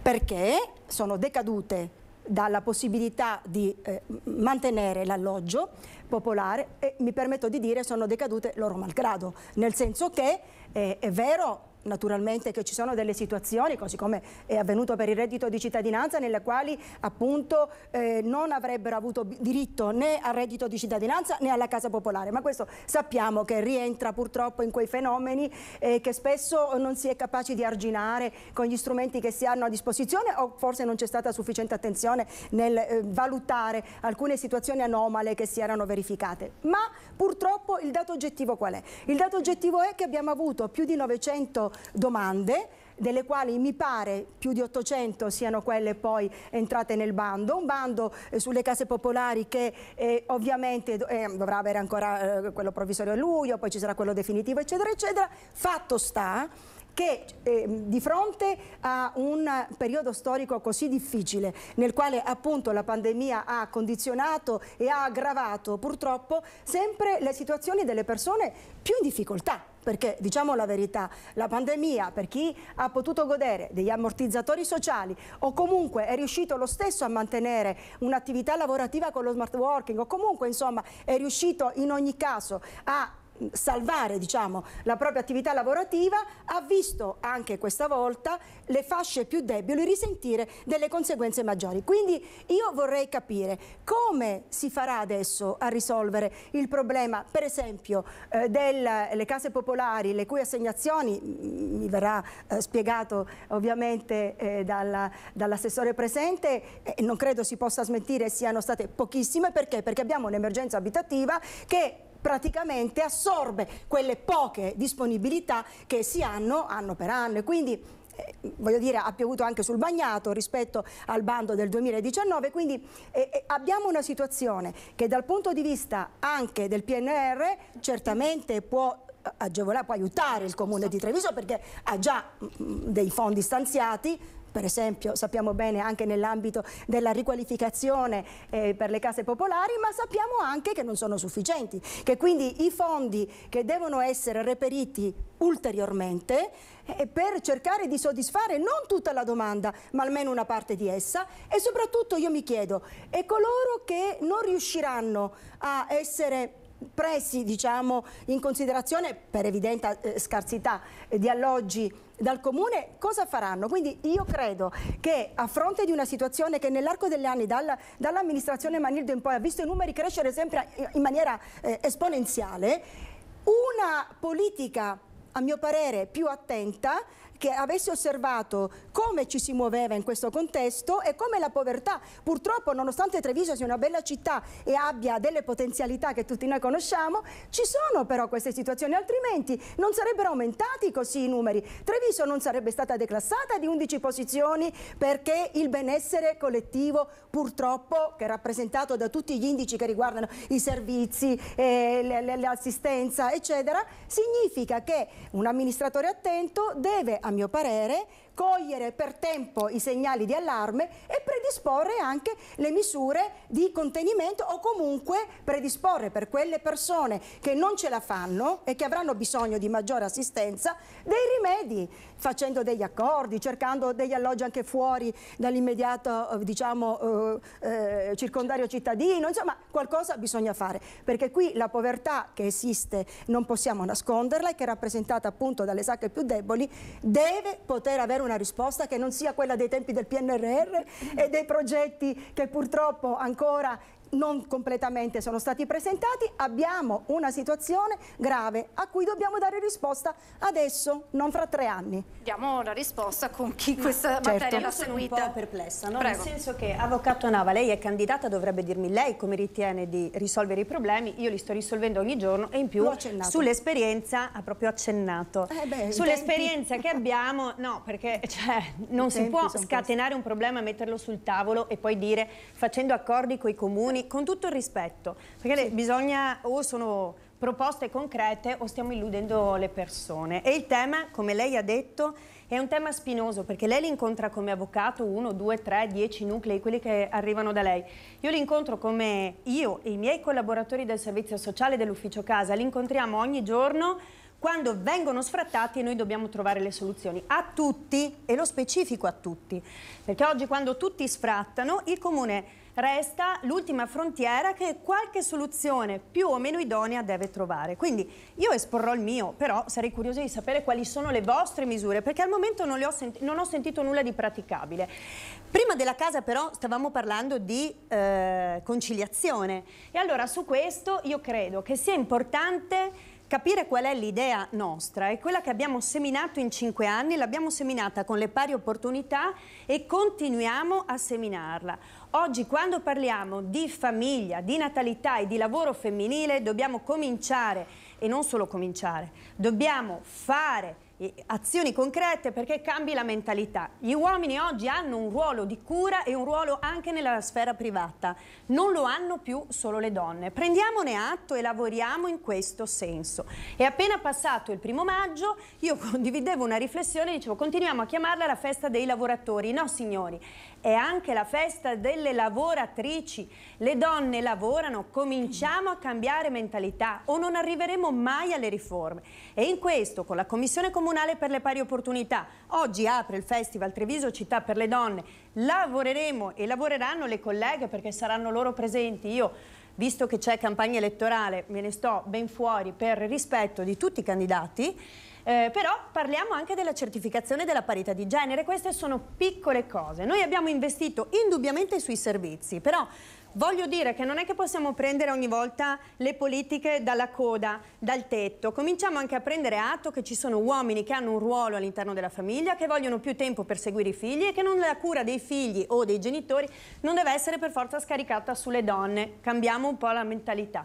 perché sono decadute dalla possibilità di eh, mantenere l'alloggio popolare e mi permetto di dire sono decadute loro malgrado, nel senso che eh, è vero naturalmente che ci sono delle situazioni, così come è avvenuto per il reddito di cittadinanza, nelle quali appunto eh, non avrebbero avuto diritto né al reddito di cittadinanza né alla casa popolare, ma questo sappiamo che rientra purtroppo in quei fenomeni eh, che spesso non si è capaci di arginare con gli strumenti che si hanno a disposizione o forse non c'è stata sufficiente attenzione nel eh, valutare alcune situazioni anomale che si erano verificate. Ma purtroppo il dato oggettivo qual è? Il dato oggettivo è che abbiamo avuto più di 900 domande delle quali mi pare più di 800 siano quelle poi entrate nel bando, un bando eh, sulle case popolari che eh, ovviamente eh, dovrà avere ancora eh, quello provvisorio a luglio, poi ci sarà quello definitivo eccetera eccetera, fatto sta che eh, di fronte a un periodo storico così difficile nel quale appunto la pandemia ha condizionato e ha aggravato purtroppo sempre le situazioni delle persone più in difficoltà perché diciamo la verità, la pandemia per chi ha potuto godere degli ammortizzatori sociali o comunque è riuscito lo stesso a mantenere un'attività lavorativa con lo smart working o comunque insomma è riuscito in ogni caso a salvare diciamo, la propria attività lavorativa ha visto anche questa volta le fasce più deboli risentire delle conseguenze maggiori. Quindi io vorrei capire come si farà adesso a risolvere il problema per esempio eh, delle case popolari le cui assegnazioni mi verrà eh, spiegato ovviamente eh, dall'assessore dall presente non credo si possa smentire siano state pochissime perché? Perché abbiamo un'emergenza abitativa che praticamente assorbe quelle poche disponibilità che si hanno anno per anno e quindi eh, voglio dire, ha piovuto anche sul bagnato rispetto al bando del 2019, quindi eh, eh, abbiamo una situazione che dal punto di vista anche del PNR certamente può eh, agevolare, può aiutare il comune di esatto. Treviso perché ha già mh, mm, mm, dei fondi stanziati per esempio sappiamo bene anche nell'ambito della riqualificazione eh, per le case popolari, ma sappiamo anche che non sono sufficienti, che quindi i fondi che devono essere reperiti ulteriormente eh, per cercare di soddisfare non tutta la domanda, ma almeno una parte di essa e soprattutto io mi chiedo, e coloro che non riusciranno a essere presi diciamo, in considerazione per evidente eh, scarsità eh, di alloggi dal comune, cosa faranno? Quindi io credo che a fronte di una situazione che nell'arco degli anni dal, dall'amministrazione Manildo in poi ha visto i numeri crescere sempre eh, in maniera eh, esponenziale, una politica a mio parere più attenta che avesse osservato come ci si muoveva in questo contesto e come la povertà, purtroppo nonostante Treviso sia una bella città e abbia delle potenzialità che tutti noi conosciamo, ci sono però queste situazioni, altrimenti non sarebbero aumentati così i numeri. Treviso non sarebbe stata declassata di 11 posizioni perché il benessere collettivo purtroppo, che è rappresentato da tutti gli indici che riguardano i servizi, eh, l'assistenza, eccetera, significa che un amministratore attento deve a mio parere, cogliere per tempo i segnali di allarme e pre- predisporre anche le misure di contenimento o comunque predisporre per quelle persone che non ce la fanno e che avranno bisogno di maggiore assistenza dei rimedi, facendo degli accordi, cercando degli alloggi anche fuori dall'immediato eh, diciamo, eh, eh, circondario cittadino, insomma qualcosa bisogna fare, perché qui la povertà che esiste non possiamo nasconderla e che è rappresentata appunto dalle sacche più deboli deve poter avere una risposta che non sia quella dei tempi del PNRR e dei dei progetti che purtroppo ancora non completamente sono stati presentati, abbiamo una situazione grave a cui dobbiamo dare risposta adesso, non fra tre anni. Diamo la risposta con chi questa no, certo. materia certo. l'ha seguita. Sono un po' perplessa, no? nel senso che Avvocato Nava, lei è candidata, dovrebbe dirmi lei come ritiene di risolvere i problemi, io li sto risolvendo ogni giorno e in più sull'esperienza ha proprio accennato. Eh sull'esperienza che abbiamo, no, perché cioè, non I si può scatenare questo. un problema, metterlo sul tavolo e poi dire facendo accordi con i comuni comuni, con tutto il rispetto, perché sì. bisogna o sono proposte concrete o stiamo illudendo le persone. E il tema, come lei ha detto, è un tema spinoso perché lei li incontra come avvocato, uno, due, tre, dieci nuclei, quelli che arrivano da lei. Io li incontro come io e i miei collaboratori del servizio sociale dell'ufficio casa, li incontriamo ogni giorno quando vengono sfrattati e noi dobbiamo trovare le soluzioni a tutti e lo specifico a tutti perché oggi quando tutti sfrattano il comune resta l'ultima frontiera che qualche soluzione più o meno idonea deve trovare. Quindi io esporrò il mio, però sarei curiosa di sapere quali sono le vostre misure, perché al momento non, ho, senti non ho sentito nulla di praticabile. Prima della casa però stavamo parlando di eh, conciliazione e allora su questo io credo che sia importante capire qual è l'idea nostra è quella che abbiamo seminato in cinque anni, l'abbiamo seminata con le pari opportunità e continuiamo a seminarla. Oggi quando parliamo di famiglia, di natalità e di lavoro femminile dobbiamo cominciare, e non solo cominciare, dobbiamo fare azioni concrete perché cambi la mentalità. Gli uomini oggi hanno un ruolo di cura e un ruolo anche nella sfera privata, non lo hanno più solo le donne. Prendiamone atto e lavoriamo in questo senso. E appena passato il primo maggio io condividevo una riflessione e dicevo continuiamo a chiamarla la festa dei lavoratori. No signori, è anche la festa delle lavoratrici. Le donne lavorano, cominciamo a cambiare mentalità o non arriveremo mai alle riforme. E in questo, con la Commissione Comunale per le Pari Opportunità, oggi apre il Festival Treviso Città per le Donne. Lavoreremo e lavoreranno le colleghe perché saranno loro presenti. Io visto che c'è campagna elettorale, me ne sto ben fuori per rispetto di tutti i candidati, eh, però parliamo anche della certificazione della parità di genere, queste sono piccole cose. Noi abbiamo investito indubbiamente sui servizi, però Voglio dire che non è che possiamo prendere ogni volta le politiche dalla coda, dal tetto. Cominciamo anche a prendere atto che ci sono uomini che hanno un ruolo all'interno della famiglia, che vogliono più tempo per seguire i figli e che la cura dei figli o dei genitori non deve essere per forza scaricata sulle donne. Cambiamo un po' la mentalità.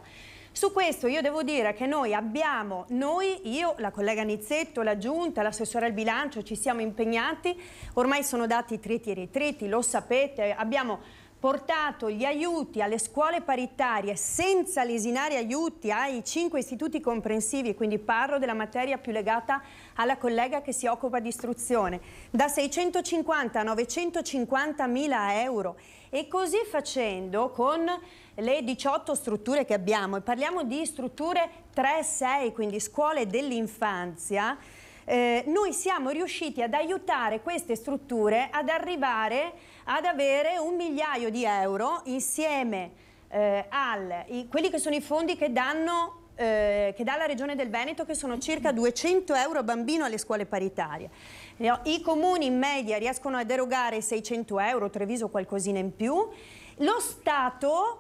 Su questo io devo dire che noi abbiamo, noi, io, la collega Nizzetto, la Giunta, l'assessore al bilancio, ci siamo impegnati, ormai sono dati triti e ritriti, lo sapete, abbiamo portato gli aiuti alle scuole paritarie senza lesinare aiuti ai cinque istituti comprensivi, quindi parlo della materia più legata alla collega che si occupa di istruzione, da 650 a 950 mila euro e così facendo con le 18 strutture che abbiamo e parliamo di strutture 3-6, quindi scuole dell'infanzia, eh, noi siamo riusciti ad aiutare queste strutture ad arrivare ad avere un migliaio di euro insieme eh, a quelli che sono i fondi che danno eh, che dà la Regione del Veneto che sono circa 200 euro a bambino alle scuole paritarie. Oh, I comuni in media riescono a derogare 600 euro, Treviso qualcosina in più. Lo Stato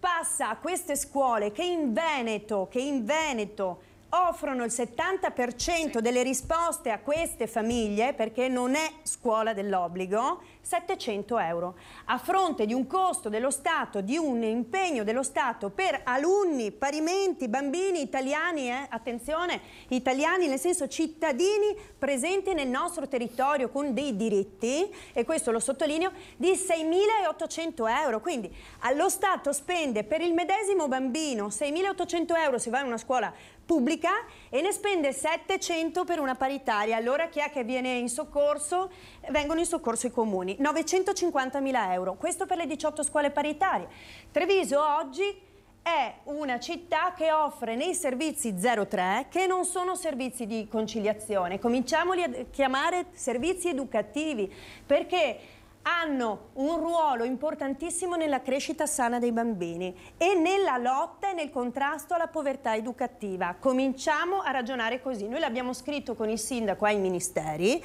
passa a queste scuole che in Veneto, che in Veneto offrono il 70% delle risposte a queste famiglie, perché non è scuola dell'obbligo, 700 euro, a fronte di un costo dello Stato, di un impegno dello Stato per alunni, parimenti, bambini italiani, eh, attenzione, italiani nel senso cittadini presenti nel nostro territorio con dei diritti, e questo lo sottolineo, di 6.800 euro. Quindi allo Stato spende per il medesimo bambino 6.800 euro se va in una scuola pubblica e ne spende 700 per una paritaria. Allora chi è che viene in soccorso? Vengono in soccorso i comuni. 950.000 euro, questo per le 18 scuole paritarie. Treviso oggi è una città che offre nei servizi 03 che non sono servizi di conciliazione. Cominciamoli a chiamare servizi educativi perché hanno un ruolo importantissimo nella crescita sana dei bambini e nella lotta e nel contrasto alla povertà educativa. Cominciamo a ragionare così. Noi l'abbiamo scritto con il sindaco ai ministeri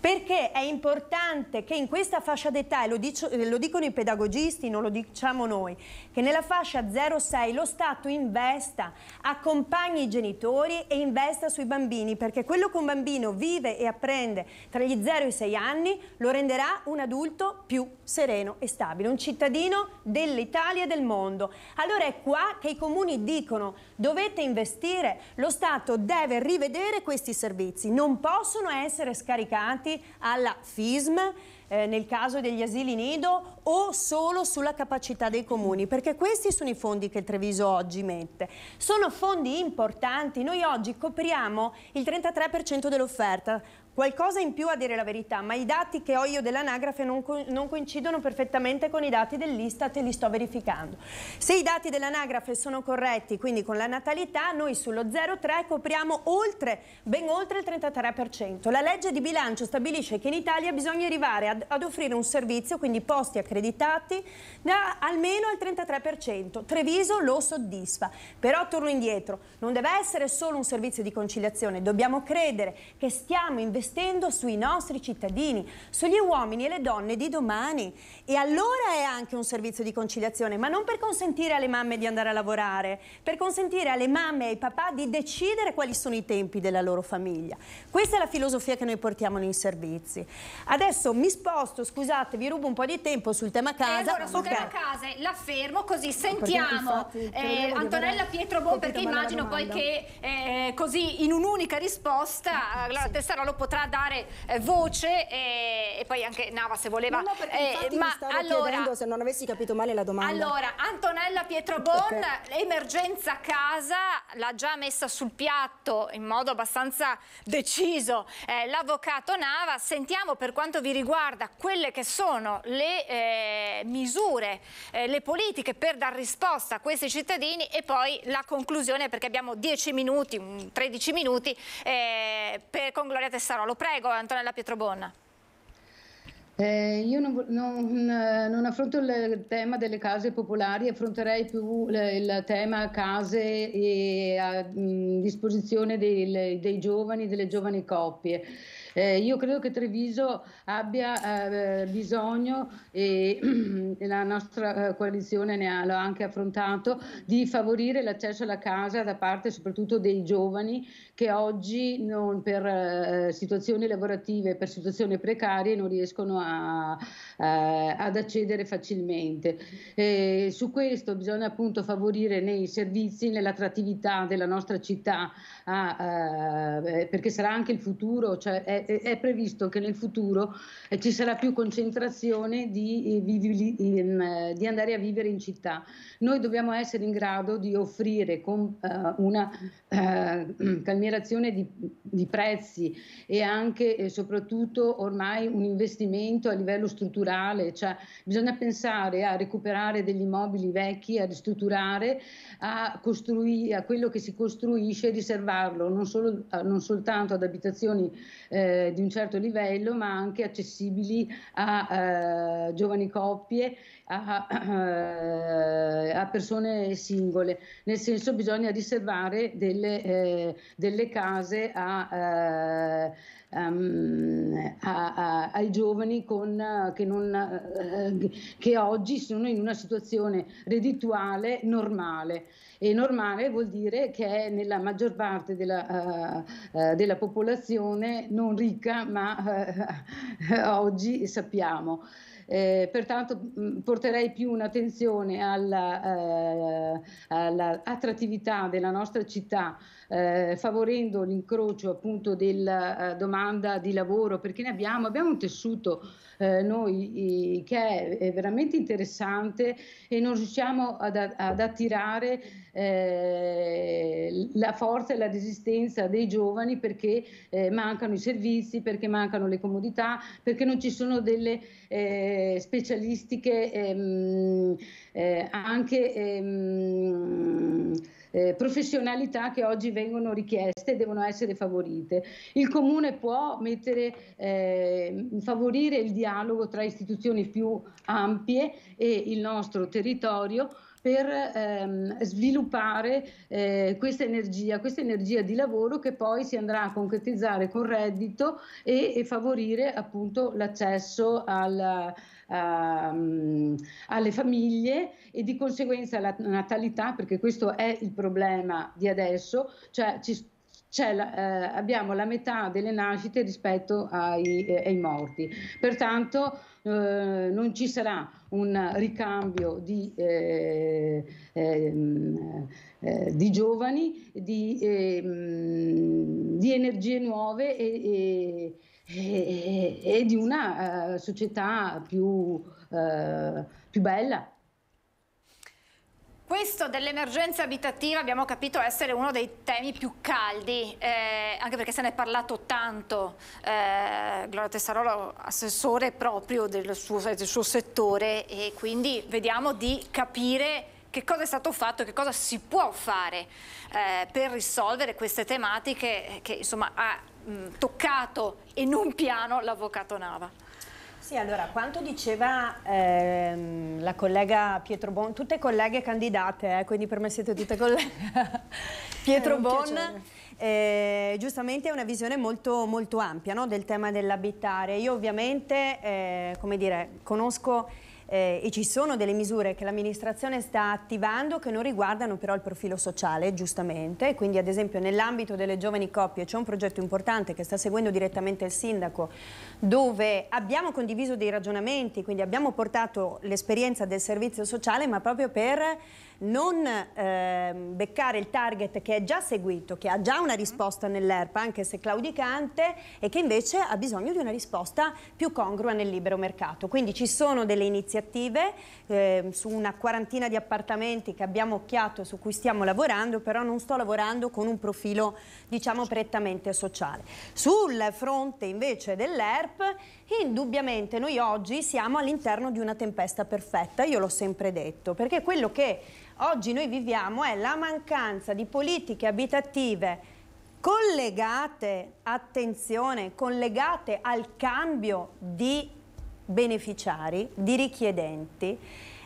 perché è importante che in questa fascia d'età, e lo, dico, eh, lo, dicono i pedagogisti, non lo diciamo noi, che nella fascia 0-6 lo Stato investa, accompagni i genitori e investa sui bambini, perché quello che un bambino vive e apprende tra gli 0 e i 6 anni lo renderà un adulto più sereno e stabile, un cittadino dell'Italia e del mondo. Allora è qua che i comuni dicono dovete investire, lo Stato deve rivedere questi servizi, non possono essere scaricati affidati alla FISM eh, nel caso degli asili nido o solo sulla capacità dei comuni, perché questi sono i fondi che il Treviso oggi mette. Sono fondi importanti, noi oggi copriamo il 33% dell'offerta, qualcosa in più a dire la verità, ma i dati che ho io dell'anagrafe non, co non, coincidono perfettamente con i dati dell'Istat e li sto verificando. Se i dati dell'anagrafe sono corretti, quindi con la natalità, noi sullo 0,3 copriamo oltre, ben oltre il 33%. La legge di bilancio stabilisce che in Italia bisogna arrivare ad, ad offrire un servizio, quindi posti accreditati, da almeno al 33%. Treviso lo soddisfa, però torno indietro, non deve essere solo un servizio di conciliazione, dobbiamo credere che stiamo investendo investendo sui nostri cittadini, sugli uomini e le donne di domani. E allora è anche un servizio di conciliazione, ma non per consentire alle mamme di andare a lavorare, per consentire alle mamme e ai papà di decidere quali sono i tempi della loro famiglia. Questa è la filosofia che noi portiamo nei servizi. Adesso mi sposto, scusate, vi rubo un po' di tempo sul tema eh, casa. Allora, sul okay. tema casa la fermo così sentiamo eh, Antonella Pietro Bon perché immagino poi che eh, così in un'unica risposta eh, la sì. Tessera lo potrebbe potrà dare eh, voce e, e poi anche Nava se voleva. No, no, eh, ma allora, se non avessi capito male la domanda. Allora, Antonella Pietrobon, okay. l'emergenza casa l'ha già messa sul piatto in modo abbastanza deciso eh, l'avvocato Nava. Sentiamo per quanto vi riguarda quelle che sono le eh, misure, eh, le politiche per dar risposta a questi cittadini e poi la conclusione perché abbiamo 10 minuti, 13 mm, minuti eh, per, con Gloria Tessaro. Lo prego, Antonella Pietrobonna. Eh, io non, non, eh, non, affronto il tema delle case popolari, affronterei più il tema case e eh, a disposizione dei, dei giovani, delle giovani coppie. Eh, io credo che Treviso abbia eh, bisogno, e la nostra eh, coalizione ne ha, l'ha anche affrontato, di favorire l'accesso alla casa da parte soprattutto dei giovani che oggi non, per eh, situazioni lavorative, per situazioni precarie non riescono a, ad accedere facilmente. su questo bisogna appunto favorire nei servizi, nell'attrattività della nostra città, a, eh, eh, perché sarà anche il futuro, cioè è è previsto che nel futuro eh, ci sarà più concentrazione di, eh, eh, di andare a vivere in città. Noi dobbiamo essere in grado di offrire con una calmierazione di, di prezzi e anche e soprattutto ormai un investimento a livello strutturale, cioè bisogna pensare a recuperare degli immobili vecchi, a ristrutturare, a, costruire, a quello che si costruisce e riservarlo non, solo, non soltanto ad abitazioni eh, di un certo livello, ma anche accessibili a eh, giovani coppie a, a, persone singole, nel senso bisogna riservare delle, eh, delle case a, um, a, ai giovani con, che, non, eh, che oggi sono in una situazione reddituale normale e normale vuol dire che è nella maggior parte della, uh, uh, della popolazione non ricca, ma uh, oggi sappiamo. Eh, pertanto mm, porterei più un'attenzione alla, eh, all'attrattività della nostra città, eh, favorendo l'incrocio appunto della eh, domanda di lavoro, perché ne abbiamo, abbiamo un tessuto eh, noi i, che è veramente interessante e non riusciamo ad, ad attirare eh, la forza e la resistenza dei giovani perché eh, mancano i servizi, perché mancano le comodità, perché non ci sono delle eh, specialistiche ehm, eh, anche ehm, eh, professionalità che oggi vengono richieste e devono essere favorite. Il comune può mettere, eh, favorire il dialogo tra istituzioni più ampie e il nostro territorio per ehm, sviluppare eh, questa energia, questa energia di lavoro che poi si andrà a concretizzare con reddito e, e favorire appunto l'accesso alla, a, um, ehm, alle famiglie e di conseguenza la natalità, perché questo è il problema di adesso, cioè ci la, eh, abbiamo la metà delle nascite rispetto ai, eh, ai morti. Pertanto eh, non ci sarà un ricambio di, eh, ehm, eh, di giovani, di, ehm, di, energie nuove e, e, e di una eh, società più, più bella. Questo dell'emergenza abitativa abbiamo capito essere uno dei temi più caldi, eh, anche perché se ne è parlato tanto. Eh, Gloria Tessarolo, assessore proprio del suo, del suo settore, e quindi vediamo di capire che cosa è stato fatto, e che cosa si può fare eh, per risolvere queste tematiche che insomma ha mh, mm, toccato in un piano l'avvocato Nava. Sì, allora, quanto diceva ehm, la collega Pietro Bon, tutte colleghe candidate, eh, quindi per me siete tutte colleghe. Pietro eh, Bon, eh, giustamente è una visione molto, molto ampia no, del tema dell'abitare. Io ovviamente, eh, come dire, conosco eh, e ci sono delle misure che l'amministrazione sta attivando che non riguardano però il profilo sociale, giustamente, quindi ad esempio nell'ambito delle giovani coppie c'è un progetto importante che sta seguendo direttamente il sindaco dove abbiamo condiviso dei ragionamenti, quindi abbiamo portato l'esperienza del servizio sociale ma proprio per non eh, beccare il target che è già seguito, che ha già una risposta nell'ERP, anche se claudicante, e che invece ha bisogno di una risposta più congrua nel libero mercato. Quindi ci sono delle iniziative eh, su una quarantina di appartamenti che abbiamo occhiato, su cui stiamo lavorando, però non sto lavorando con un profilo diciamo prettamente sociale. Sul fronte invece dell'ERP Indubbiamente noi oggi siamo all'interno di una tempesta perfetta, io l'ho sempre detto, perché quello che oggi noi viviamo è la mancanza di politiche abitative collegate, attenzione, collegate al cambio di beneficiari, di richiedenti,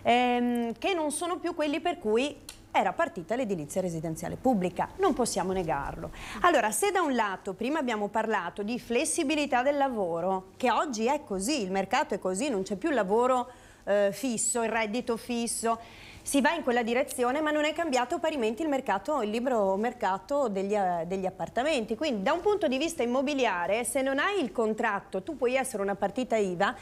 ehm, che non sono più quelli per cui era partita l'edilizia residenziale pubblica, non possiamo negarlo. Allora, se da un lato prima abbiamo parlato di flessibilità del lavoro, che oggi è così, il mercato è così, non c'è più il lavoro eh, fisso, il reddito fisso, si va in quella direzione ma non è cambiato parimenti il, mercato, il libero mercato degli, eh, degli, appartamenti quindi da un punto di vista immobiliare se non hai il contratto tu puoi essere una partita IVA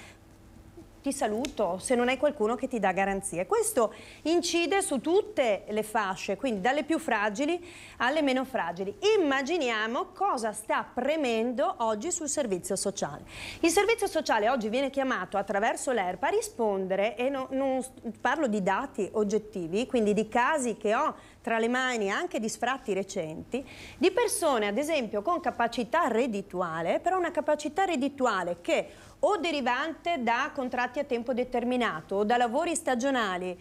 ti saluto se non hai qualcuno che ti dà garanzie. Questo incide su tutte le fasce, quindi dalle più fragili alle meno fragili. Immaginiamo cosa sta premendo oggi sul servizio sociale. Il servizio sociale oggi viene chiamato attraverso l'ERPA a rispondere, e no, non parlo di dati oggettivi, quindi di casi che ho tra le mani anche di sfratti recenti, di persone ad esempio con capacità reddituale, però una capacità reddituale che o derivante da contratti a tempo determinato o da lavori stagionali,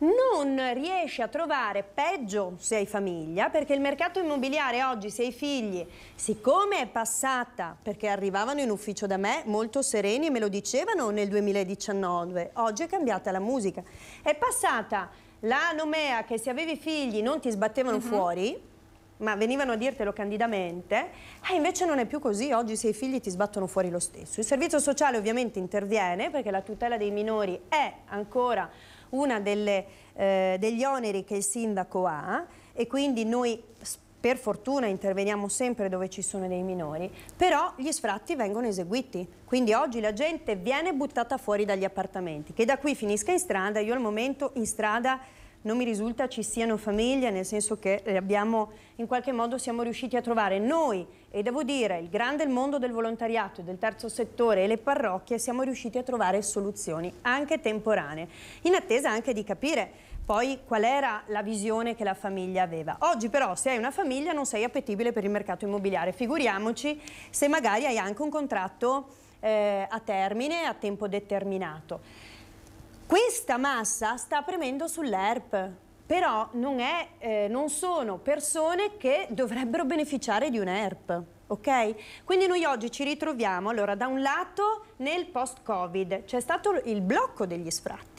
non riesce a trovare peggio se hai famiglia, perché il mercato immobiliare oggi se hai figli, siccome è passata, perché arrivavano in ufficio da me molto sereni e me lo dicevano nel 2019, oggi è cambiata la musica, è passata la nomea che se avevi figli non ti sbattevano uh mhm. -huh. fuori, ma venivano a dirtelo candidamente, eh, invece non è più così, oggi se i figli ti sbattono fuori lo stesso. Il servizio sociale ovviamente interviene perché la tutela dei minori è ancora uno eh, degli oneri che il sindaco ha e quindi noi speriamo per fortuna interveniamo sempre dove ci sono dei minori, però gli sfratti vengono eseguiti. Quindi oggi la gente viene buttata fuori dagli appartamenti, che da qui finisca in strada, io al momento in strada non mi risulta ci siano famiglie, nel senso che eh, abbiamo, in qualche modo siamo riusciti a trovare noi e devo dire il grande mondo del volontariato, del terzo settore e le parrocchie, siamo riusciti a trovare soluzioni anche temporanee, in attesa anche di capire poi qual era la visione che la famiglia aveva. Oggi però se hai una famiglia non sei appetibile per il mercato immobiliare, figuriamoci se magari hai anche un contratto eh, a termine, a tempo determinato. Questa massa sta premendo sull'ERP, però non, è, eh, non sono persone che dovrebbero beneficiare di un ERP. Ok? Quindi noi oggi ci ritroviamo, allora, da un lato nel post-Covid, c'è stato il blocco degli sfratti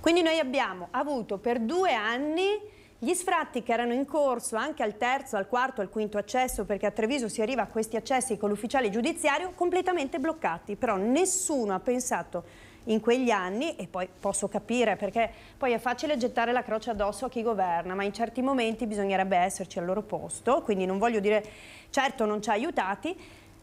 quindi noi abbiamo avuto per due anni gli sfratti che erano in corso anche al terzo, al quarto, al quinto accesso, perché a Treviso si arriva a questi accessi con l'ufficiale giudiziario, completamente bloccati, però nessuno ha pensato in quegli anni e poi posso capire perché poi è facile gettare la croce addosso a chi governa, ma in certi momenti bisognerebbe esserci al loro posto, quindi non voglio dire certo non ci ha aiutati,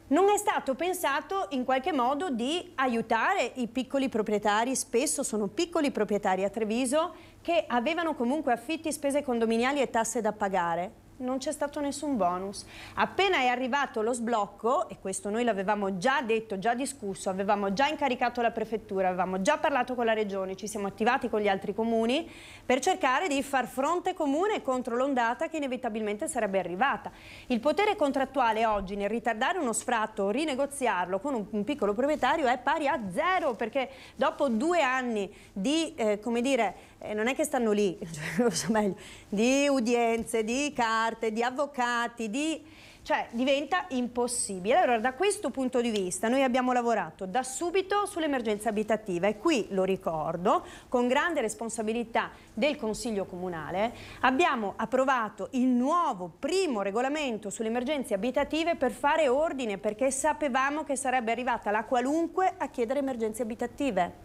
non è stato pensato in qualche modo di aiutare i piccoli proprietari, spesso sono piccoli proprietari a Treviso, che avevano comunque affitti, spese condominiali e tasse da pagare non c'è stato nessun bonus. Appena è arrivato lo sblocco, e questo noi l'avevamo già detto, già discusso, avevamo già incaricato la prefettura, avevamo già parlato con la regione, ci siamo attivati con gli altri comuni per cercare di far fronte comune contro l'ondata che inevitabilmente sarebbe arrivata. Il potere contrattuale oggi nel ritardare uno sfratto o rinegoziarlo con un, piccolo proprietario è pari a zero, perché dopo due anni di, eh, come dire, eh, non è che stanno lì, cioè, so meglio, di udienze, di carte, di avvocati, di... Cioè diventa impossibile. Allora da questo punto di vista noi abbiamo lavorato da subito sull'emergenza abitativa e qui, lo ricordo, con grande responsabilità del Consiglio Comunale abbiamo approvato il nuovo primo regolamento sulle emergenze abitative per fare ordine perché sapevamo che sarebbe arrivata la qualunque a chiedere emergenze abitative.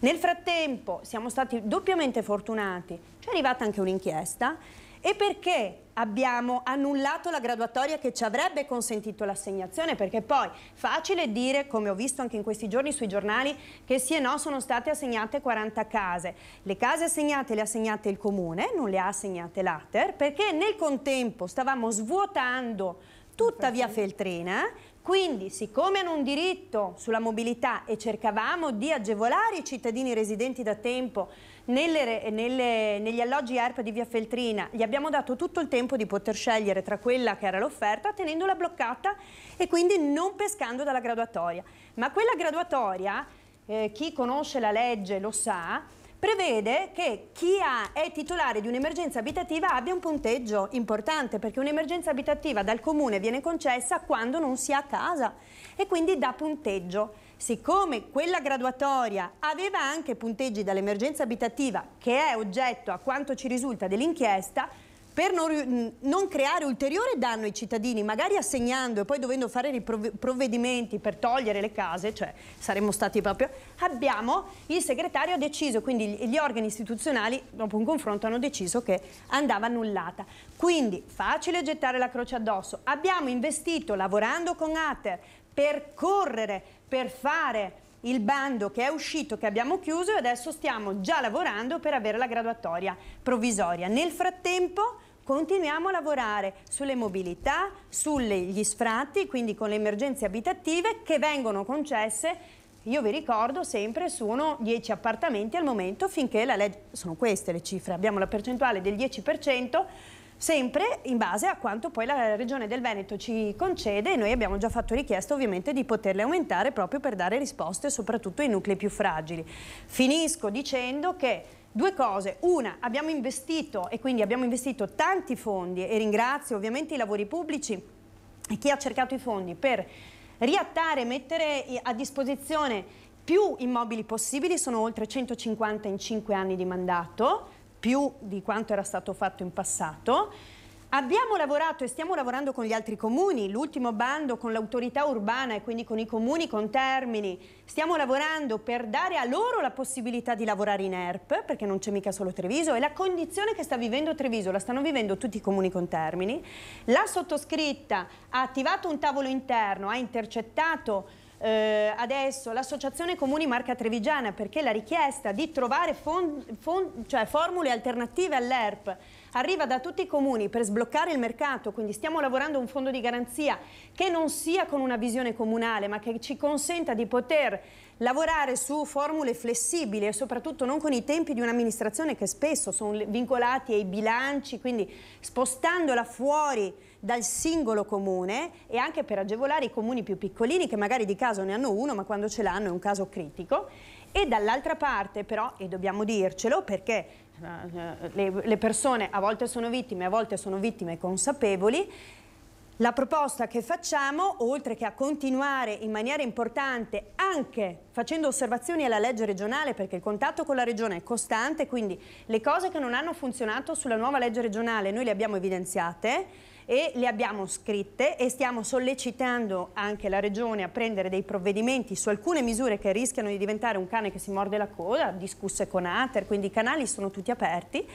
Nel frattempo siamo stati doppiamente fortunati, ci è arrivata anche un'inchiesta e perché abbiamo annullato la graduatoria che ci avrebbe consentito l'assegnazione perché poi facile dire come ho visto anche in questi giorni sui giornali che sì e no sono state assegnate 40 case le case assegnate le ha assegnate il comune non le ha assegnate l'ATER perché nel contempo stavamo svuotando tuttavia Feltrina, eh. quindi siccome hanno un diritto sulla mobilità e cercavamo di agevolare i cittadini residenti da tempo nelle, nelle, negli alloggi ERP di via Feltrina, gli abbiamo dato tutto il tempo di poter scegliere tra quella che era l'offerta tenendola bloccata e quindi non pescando dalla graduatoria. Ma quella graduatoria, eh, chi conosce la legge lo sa, prevede che chi ha, è titolare di un'emergenza abitativa abbia un punteggio importante perché un'emergenza abitativa dal comune viene concessa quando non si ha casa e quindi dà punteggio. Siccome quella graduatoria aveva anche punteggi dall'emergenza abitativa che è oggetto a quanto ci risulta dell'inchiesta, per non, non, creare ulteriore danno ai cittadini, magari assegnando e poi dovendo fare i provvedimenti per togliere le case, cioè saremmo stati proprio... Abbiamo, il segretario ha deciso, quindi gli organi istituzionali dopo un confronto hanno deciso che andava annullata. Quindi facile gettare la croce addosso. Abbiamo investito lavorando con ATER per correre, per fare il bando che è uscito, che abbiamo chiuso e adesso stiamo già lavorando per avere la graduatoria provvisoria. Nel frattempo continuiamo a lavorare sulle mobilità, sugli sfratti, quindi con le emergenze abitative che vengono concesse io vi ricordo sempre sono 10 appartamenti al momento finché la legge, sono queste le cifre, abbiamo la percentuale del 10% sempre in base a quanto poi la Regione del Veneto ci concede e noi abbiamo già fatto richiesta ovviamente di poterle aumentare proprio per dare risposte soprattutto ai nuclei più fragili. Finisco dicendo che Due cose, una, abbiamo investito e quindi abbiamo investito tanti fondi e ringrazio ovviamente i lavori pubblici e chi ha cercato i fondi per riattare mettere a disposizione più immobili possibili, sono oltre 150 in 5 anni di mandato, più di quanto era stato fatto in passato. Abbiamo lavorato e stiamo lavorando con gli altri comuni, l'ultimo bando con l'autorità urbana e quindi con i comuni con termini. Stiamo lavorando per dare a loro la possibilità di lavorare in ERP, perché non c'è mica solo Treviso, e la condizione che sta vivendo Treviso la stanno vivendo tutti i comuni con termini. La sottoscritta ha attivato un tavolo interno, ha intercettato eh, adesso l'Associazione Comuni Marca Trevigiana perché la richiesta di trovare fond, fond, cioè formule alternative all'ERP arriva da tutti i comuni per sbloccare il mercato, quindi stiamo lavorando a un fondo di garanzia che non sia con una visione comunale, ma che ci consenta di poter lavorare su formule flessibili e soprattutto non con i tempi di un'amministrazione che spesso sono vincolati ai bilanci, quindi spostandola fuori dal singolo comune e anche per agevolare i comuni più piccolini che magari di caso ne hanno uno ma quando ce l'hanno è un caso critico e dall'altra parte però, e dobbiamo dircelo perché eh, le, le persone a volte sono vittime, a volte sono vittime consapevoli, la proposta che facciamo, oltre che a continuare in maniera importante anche facendo osservazioni alla legge regionale, perché il contatto con la regione è costante, quindi le cose che non hanno funzionato sulla nuova legge regionale noi le abbiamo evidenziate, e le abbiamo scritte e stiamo sollecitando anche la Regione a prendere dei provvedimenti su alcune misure che rischiano di diventare un cane che si morde la coda, discusse con Ater, quindi i canali sono tutti aperti,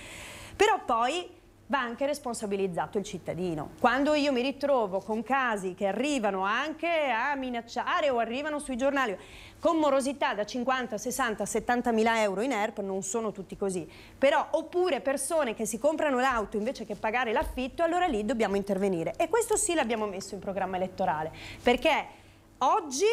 però poi va anche responsabilizzato il cittadino. Quando io mi ritrovo con casi che arrivano anche a minacciare o arrivano sui giornali, con morosità da 50, 60, 70 mila euro in ERP non sono tutti così. Però, oppure persone che si comprano l'auto invece che pagare l'affitto, allora lì dobbiamo intervenire. E questo sì l'abbiamo messo in programma elettorale, perché oggi,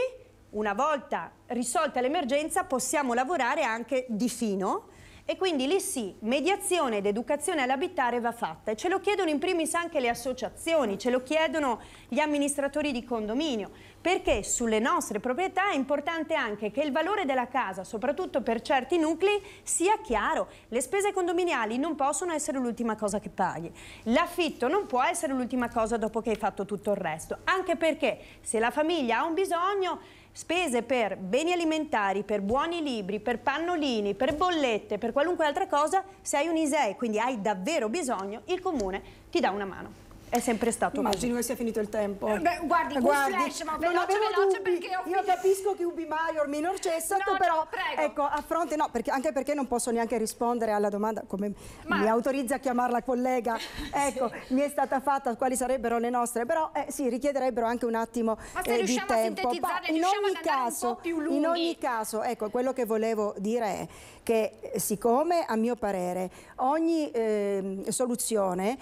una volta risolta l'emergenza, possiamo lavorare anche di fino e quindi lì sì, mediazione ed educazione all'abitare va fatta e ce lo chiedono in primis anche le associazioni, ce lo chiedono gli amministratori di condominio perché sulle nostre proprietà è importante anche che il valore della casa, soprattutto per certi nuclei, sia chiaro. Le spese condominiali non possono essere l'ultima cosa che paghi. L'affitto non può essere l'ultima cosa dopo che hai fatto tutto il resto, anche perché se la famiglia ha un bisogno, spese per beni alimentari, per buoni libri, per pannolini, per bollette, per qualunque altra cosa, se hai un ISEE, quindi hai davvero bisogno, il comune ti dà una mano. È sempre stato Immagino così. che sia finito il tempo. Eh beh, guardi, guardi, un flash, ma veloce, veloce perché ho Io capisco che Ubi Maior minor cessat, no, però no, ecco, a fronte no, perché, anche perché non posso neanche rispondere alla domanda come ma... mi autorizza a chiamarla collega. Ecco, sì. mi è stata fatta quali sarebbero le nostre, però eh, sì, richiederebbero anche un attimo ma se eh, di tempo. A ma in ogni caso, in ogni caso, ecco, quello che volevo dire è che eh, siccome a mio parere ogni eh, soluzione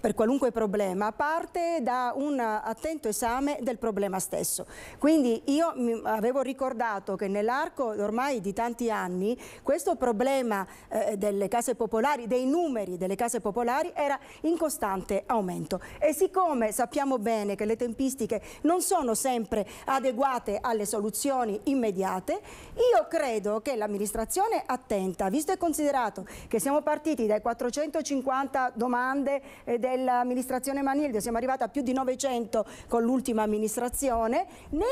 per qualunque problema parte da un attento esame del problema stesso. Quindi io avevo ricordato che nell'arco ormai di tanti anni questo problema eh, delle case popolari, dei numeri delle case popolari era in costante aumento e siccome sappiamo bene che le tempistiche non sono sempre adeguate alle soluzioni immediate, io credo che l'amministrazione attenta, visto e considerato che siamo partiti dai 450 domande eh, eh, dell'amministrazione Manilde, siamo arrivati a più di 900 con l'ultima amministrazione, nel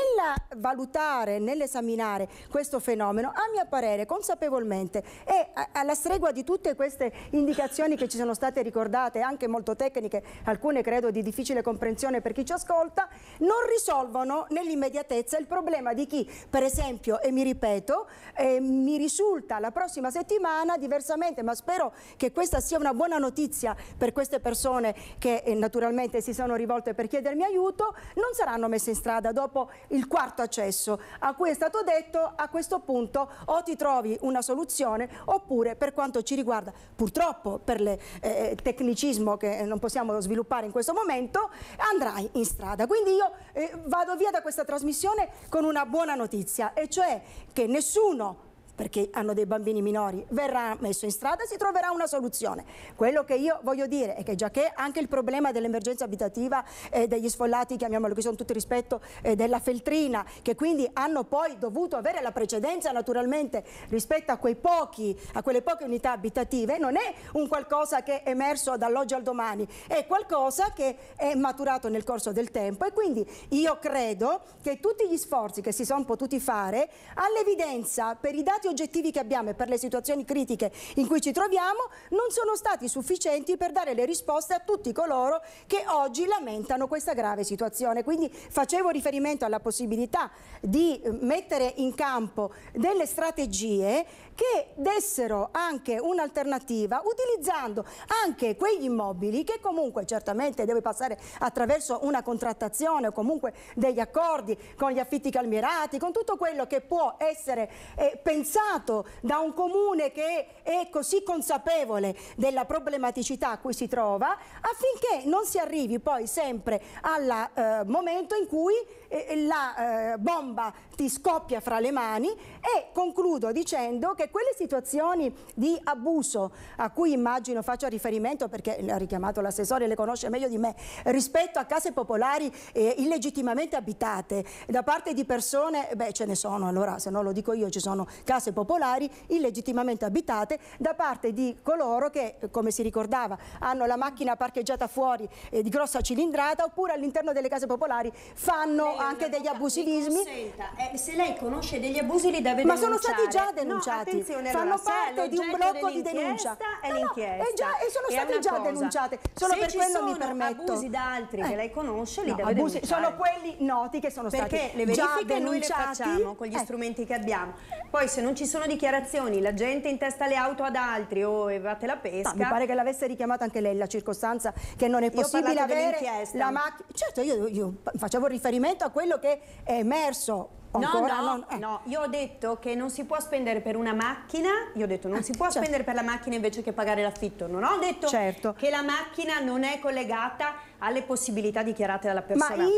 valutare, nell'esaminare questo fenomeno, a mio parere consapevolmente e alla stregua di tutte queste indicazioni che ci sono state ricordate, anche molto tecniche, alcune credo di difficile comprensione per chi ci ascolta, non risolvono nell'immediatezza il problema di chi, per esempio, e mi ripeto, eh, mi risulta la prossima settimana, diversamente, ma spero che questa sia una buona notizia per queste persone, persone che eh, naturalmente si sono rivolte per chiedermi aiuto non saranno messe in strada dopo il quarto accesso a cui è stato detto a questo punto o ti trovi una soluzione oppure per quanto ci riguarda purtroppo per il eh, eh, tecnicismo che eh, non possiamo sviluppare in questo momento andrai in strada. Quindi io eh, vado via da questa trasmissione con una buona notizia e cioè che nessuno perché hanno dei bambini minori, verrà messo in strada e si troverà una soluzione. Quello che io voglio dire è che già che anche il problema dell'emergenza abitativa e degli sfollati, chiamiamolo che sono tutti rispetto, eh, della feltrina, che quindi hanno poi dovuto avere la precedenza naturalmente rispetto a, pochi, a quelle poche unità abitative, non è un qualcosa che è emerso dall'oggi al domani, è qualcosa che è maturato nel corso del tempo e quindi io credo che tutti gli sforzi che si sono potuti fare all'evidenza per i dati oggettivi che abbiamo e per le situazioni critiche in cui ci troviamo non sono stati sufficienti per dare le risposte a tutti coloro che oggi lamentano questa grave situazione. Quindi facevo riferimento alla possibilità di eh, mettere in campo delle strategie che dessero anche un'alternativa utilizzando anche quegli immobili che comunque certamente deve passare attraverso una contrattazione o comunque degli accordi con gli affitti calmierati, con tutto quello che può essere eh, pensato pensato da un comune che è così consapevole della problematicità a cui si trova affinché non si arrivi poi sempre al eh, momento in cui eh, la eh, bomba ti scoppia fra le mani e concludo dicendo che quelle situazioni di abuso a cui immagino faccia riferimento perché ha richiamato l'assessore le conosce meglio di me rispetto a case popolari eh, illegittimamente abitate da parte di persone, beh ce ne sono allora se non lo dico io ci sono case popolari illegittimamente abitate da parte di coloro che come si ricordava hanno la macchina parcheggiata fuori eh, di grossa cilindrata oppure all'interno delle case popolari fanno anche degli abusivismi. Consenta, eh, se lei conosce degli abusi li deve denunciare. Ma sono stati già denunciati, no, fanno allora, parte di un blocco di denuncia. È no, no, è già, e sono stati già cosa. denunciate, solo se per quello mi permetto. abusi da altri che eh. lei conosce li deve abusi, denunciare. Sono quelli noti che sono Perché stati Perché le verifiche noi le facciamo con gli eh. strumenti che abbiamo. Poi se non ci sono dichiarazioni, la gente intesta le auto ad altri o evate la pesca. mi pare che l'avesse richiamata anche lei la circostanza che non è possibile avere la macchina. Certo, io, io facevo riferimento a quello che è emerso Ancora? No, no, eh. no, io ho detto che non si può spendere per una macchina, io ho detto non ah, si può certo. spendere per la macchina invece che pagare l'affitto, non ho detto certo. che la macchina non è collegata alle possibilità dichiarate dalla persona. Ma io,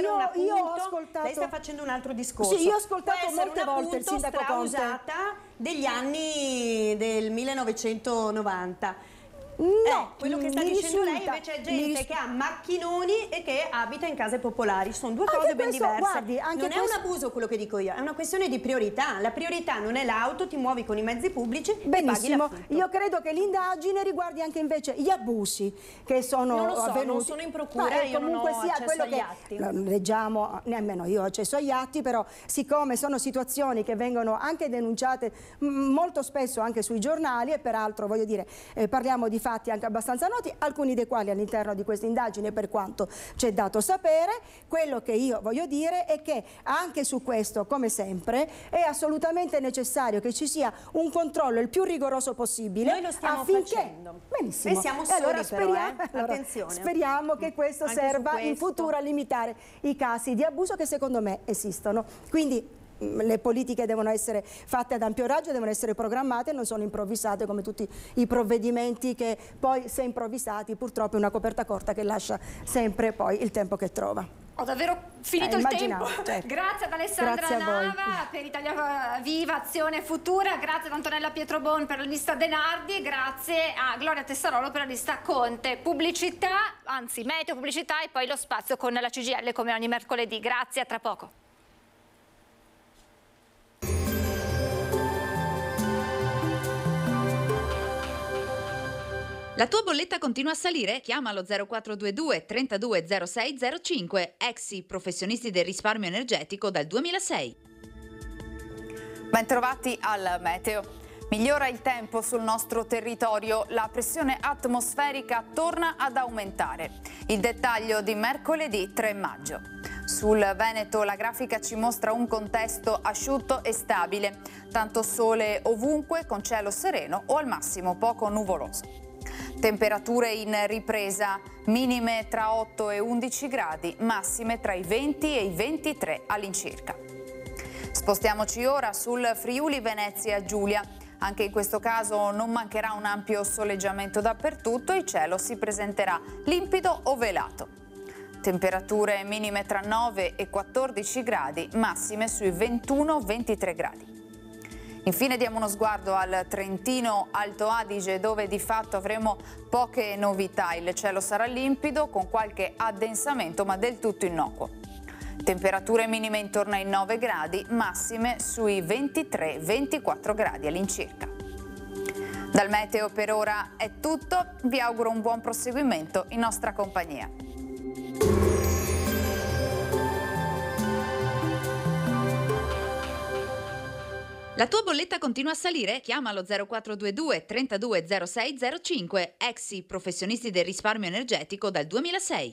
io, appunto, io ho ascoltato... Lei sta facendo un altro discorso. Sì, io ho ascoltato molte volte il sindaco Conte. degli anni del 1990 No, eh, quello che sta dicendo risulta, lei invece è gente che ha macchinoni e che abita in case popolari, sono due cose questo, ben diverse. Guardi, non questo... è un abuso quello che dico io, è una questione di priorità, la priorità non è l'auto, ti muovi con i mezzi pubblici Benissimo, io credo che l'indagine riguardi anche invece gli abusi che sono non lo so, avvenuti. Non sono in procura, Ma, io comunque non ho sia quello agli atti. che atti. leggiamo, nemmeno io ho accesso agli atti, però siccome sono situazioni che vengono anche denunciate molto spesso anche sui giornali e peraltro voglio dire eh, parliamo di fatti fatti anche abbastanza noti, alcuni dei quali all'interno di questa indagine per quanto ci è dato sapere. Quello che io voglio dire è che anche su questo, come sempre, è assolutamente necessario che ci sia un controllo il più rigoroso possibile. Noi lo stiamo affinché... facendo. Benissimo. Noi siamo soli allora, speriamo, però, eh? allora, speriamo che questo anche serva questo. in futuro a limitare i casi di abuso che secondo me esistono. Quindi Mm, le politiche devono essere fatte ad ampio raggio, devono essere programmate non sono improvvisate come tutti i provvedimenti che poi se improvvisati purtroppo è una coperta corta che lascia sempre poi il tempo che trova. Ho davvero finito eh, il tempo. Certo. Grazie ad Alessandra grazie Nava per Italia Viva Azione Futura, grazie ad Antonella Pietrobon per la lista Denardi, grazie a Gloria Tessarolo per la lista Conte. Pubblicità, anzi meteo pubblicità e poi lo spazio con la CGL come ogni mercoledì. Grazie, a tra poco. La tua bolletta continua a salire? Chiama Chiamalo 0422 320605, Exi, professionisti del risparmio energetico dal 2006. Bentrovati al Meteo. Migliora il tempo sul nostro territorio, la pressione atmosferica torna ad aumentare. Il dettaglio di mercoledì 3 maggio. Sul Veneto la grafica ci mostra un contesto asciutto e stabile, tanto sole ovunque con cielo sereno o al massimo poco nuvoloso. Temperature in ripresa minime tra 8 e 11 gradi, massime tra i 20 e i 23 all'incirca. Spostiamoci ora sul Friuli Venezia Giulia. Anche in questo caso non mancherà un ampio soleggiamento dappertutto, il cielo si presenterà limpido o velato. Temperature minime tra 9 e 14 gradi, massime sui 21-23 gradi. Infine diamo uno sguardo al Trentino Alto Adige dove di fatto avremo poche novità. Il cielo sarà limpido con qualche addensamento ma del tutto innocuo. Temperature minime intorno ai 9 gradi, massime sui 23-24 gradi all'incirca. Dal Meteo per ora è tutto, vi auguro un buon proseguimento in nostra compagnia. La tua bolletta continua a salire? Chiama lo 0422 320605, Exi, professionisti del risparmio energetico dal 2006.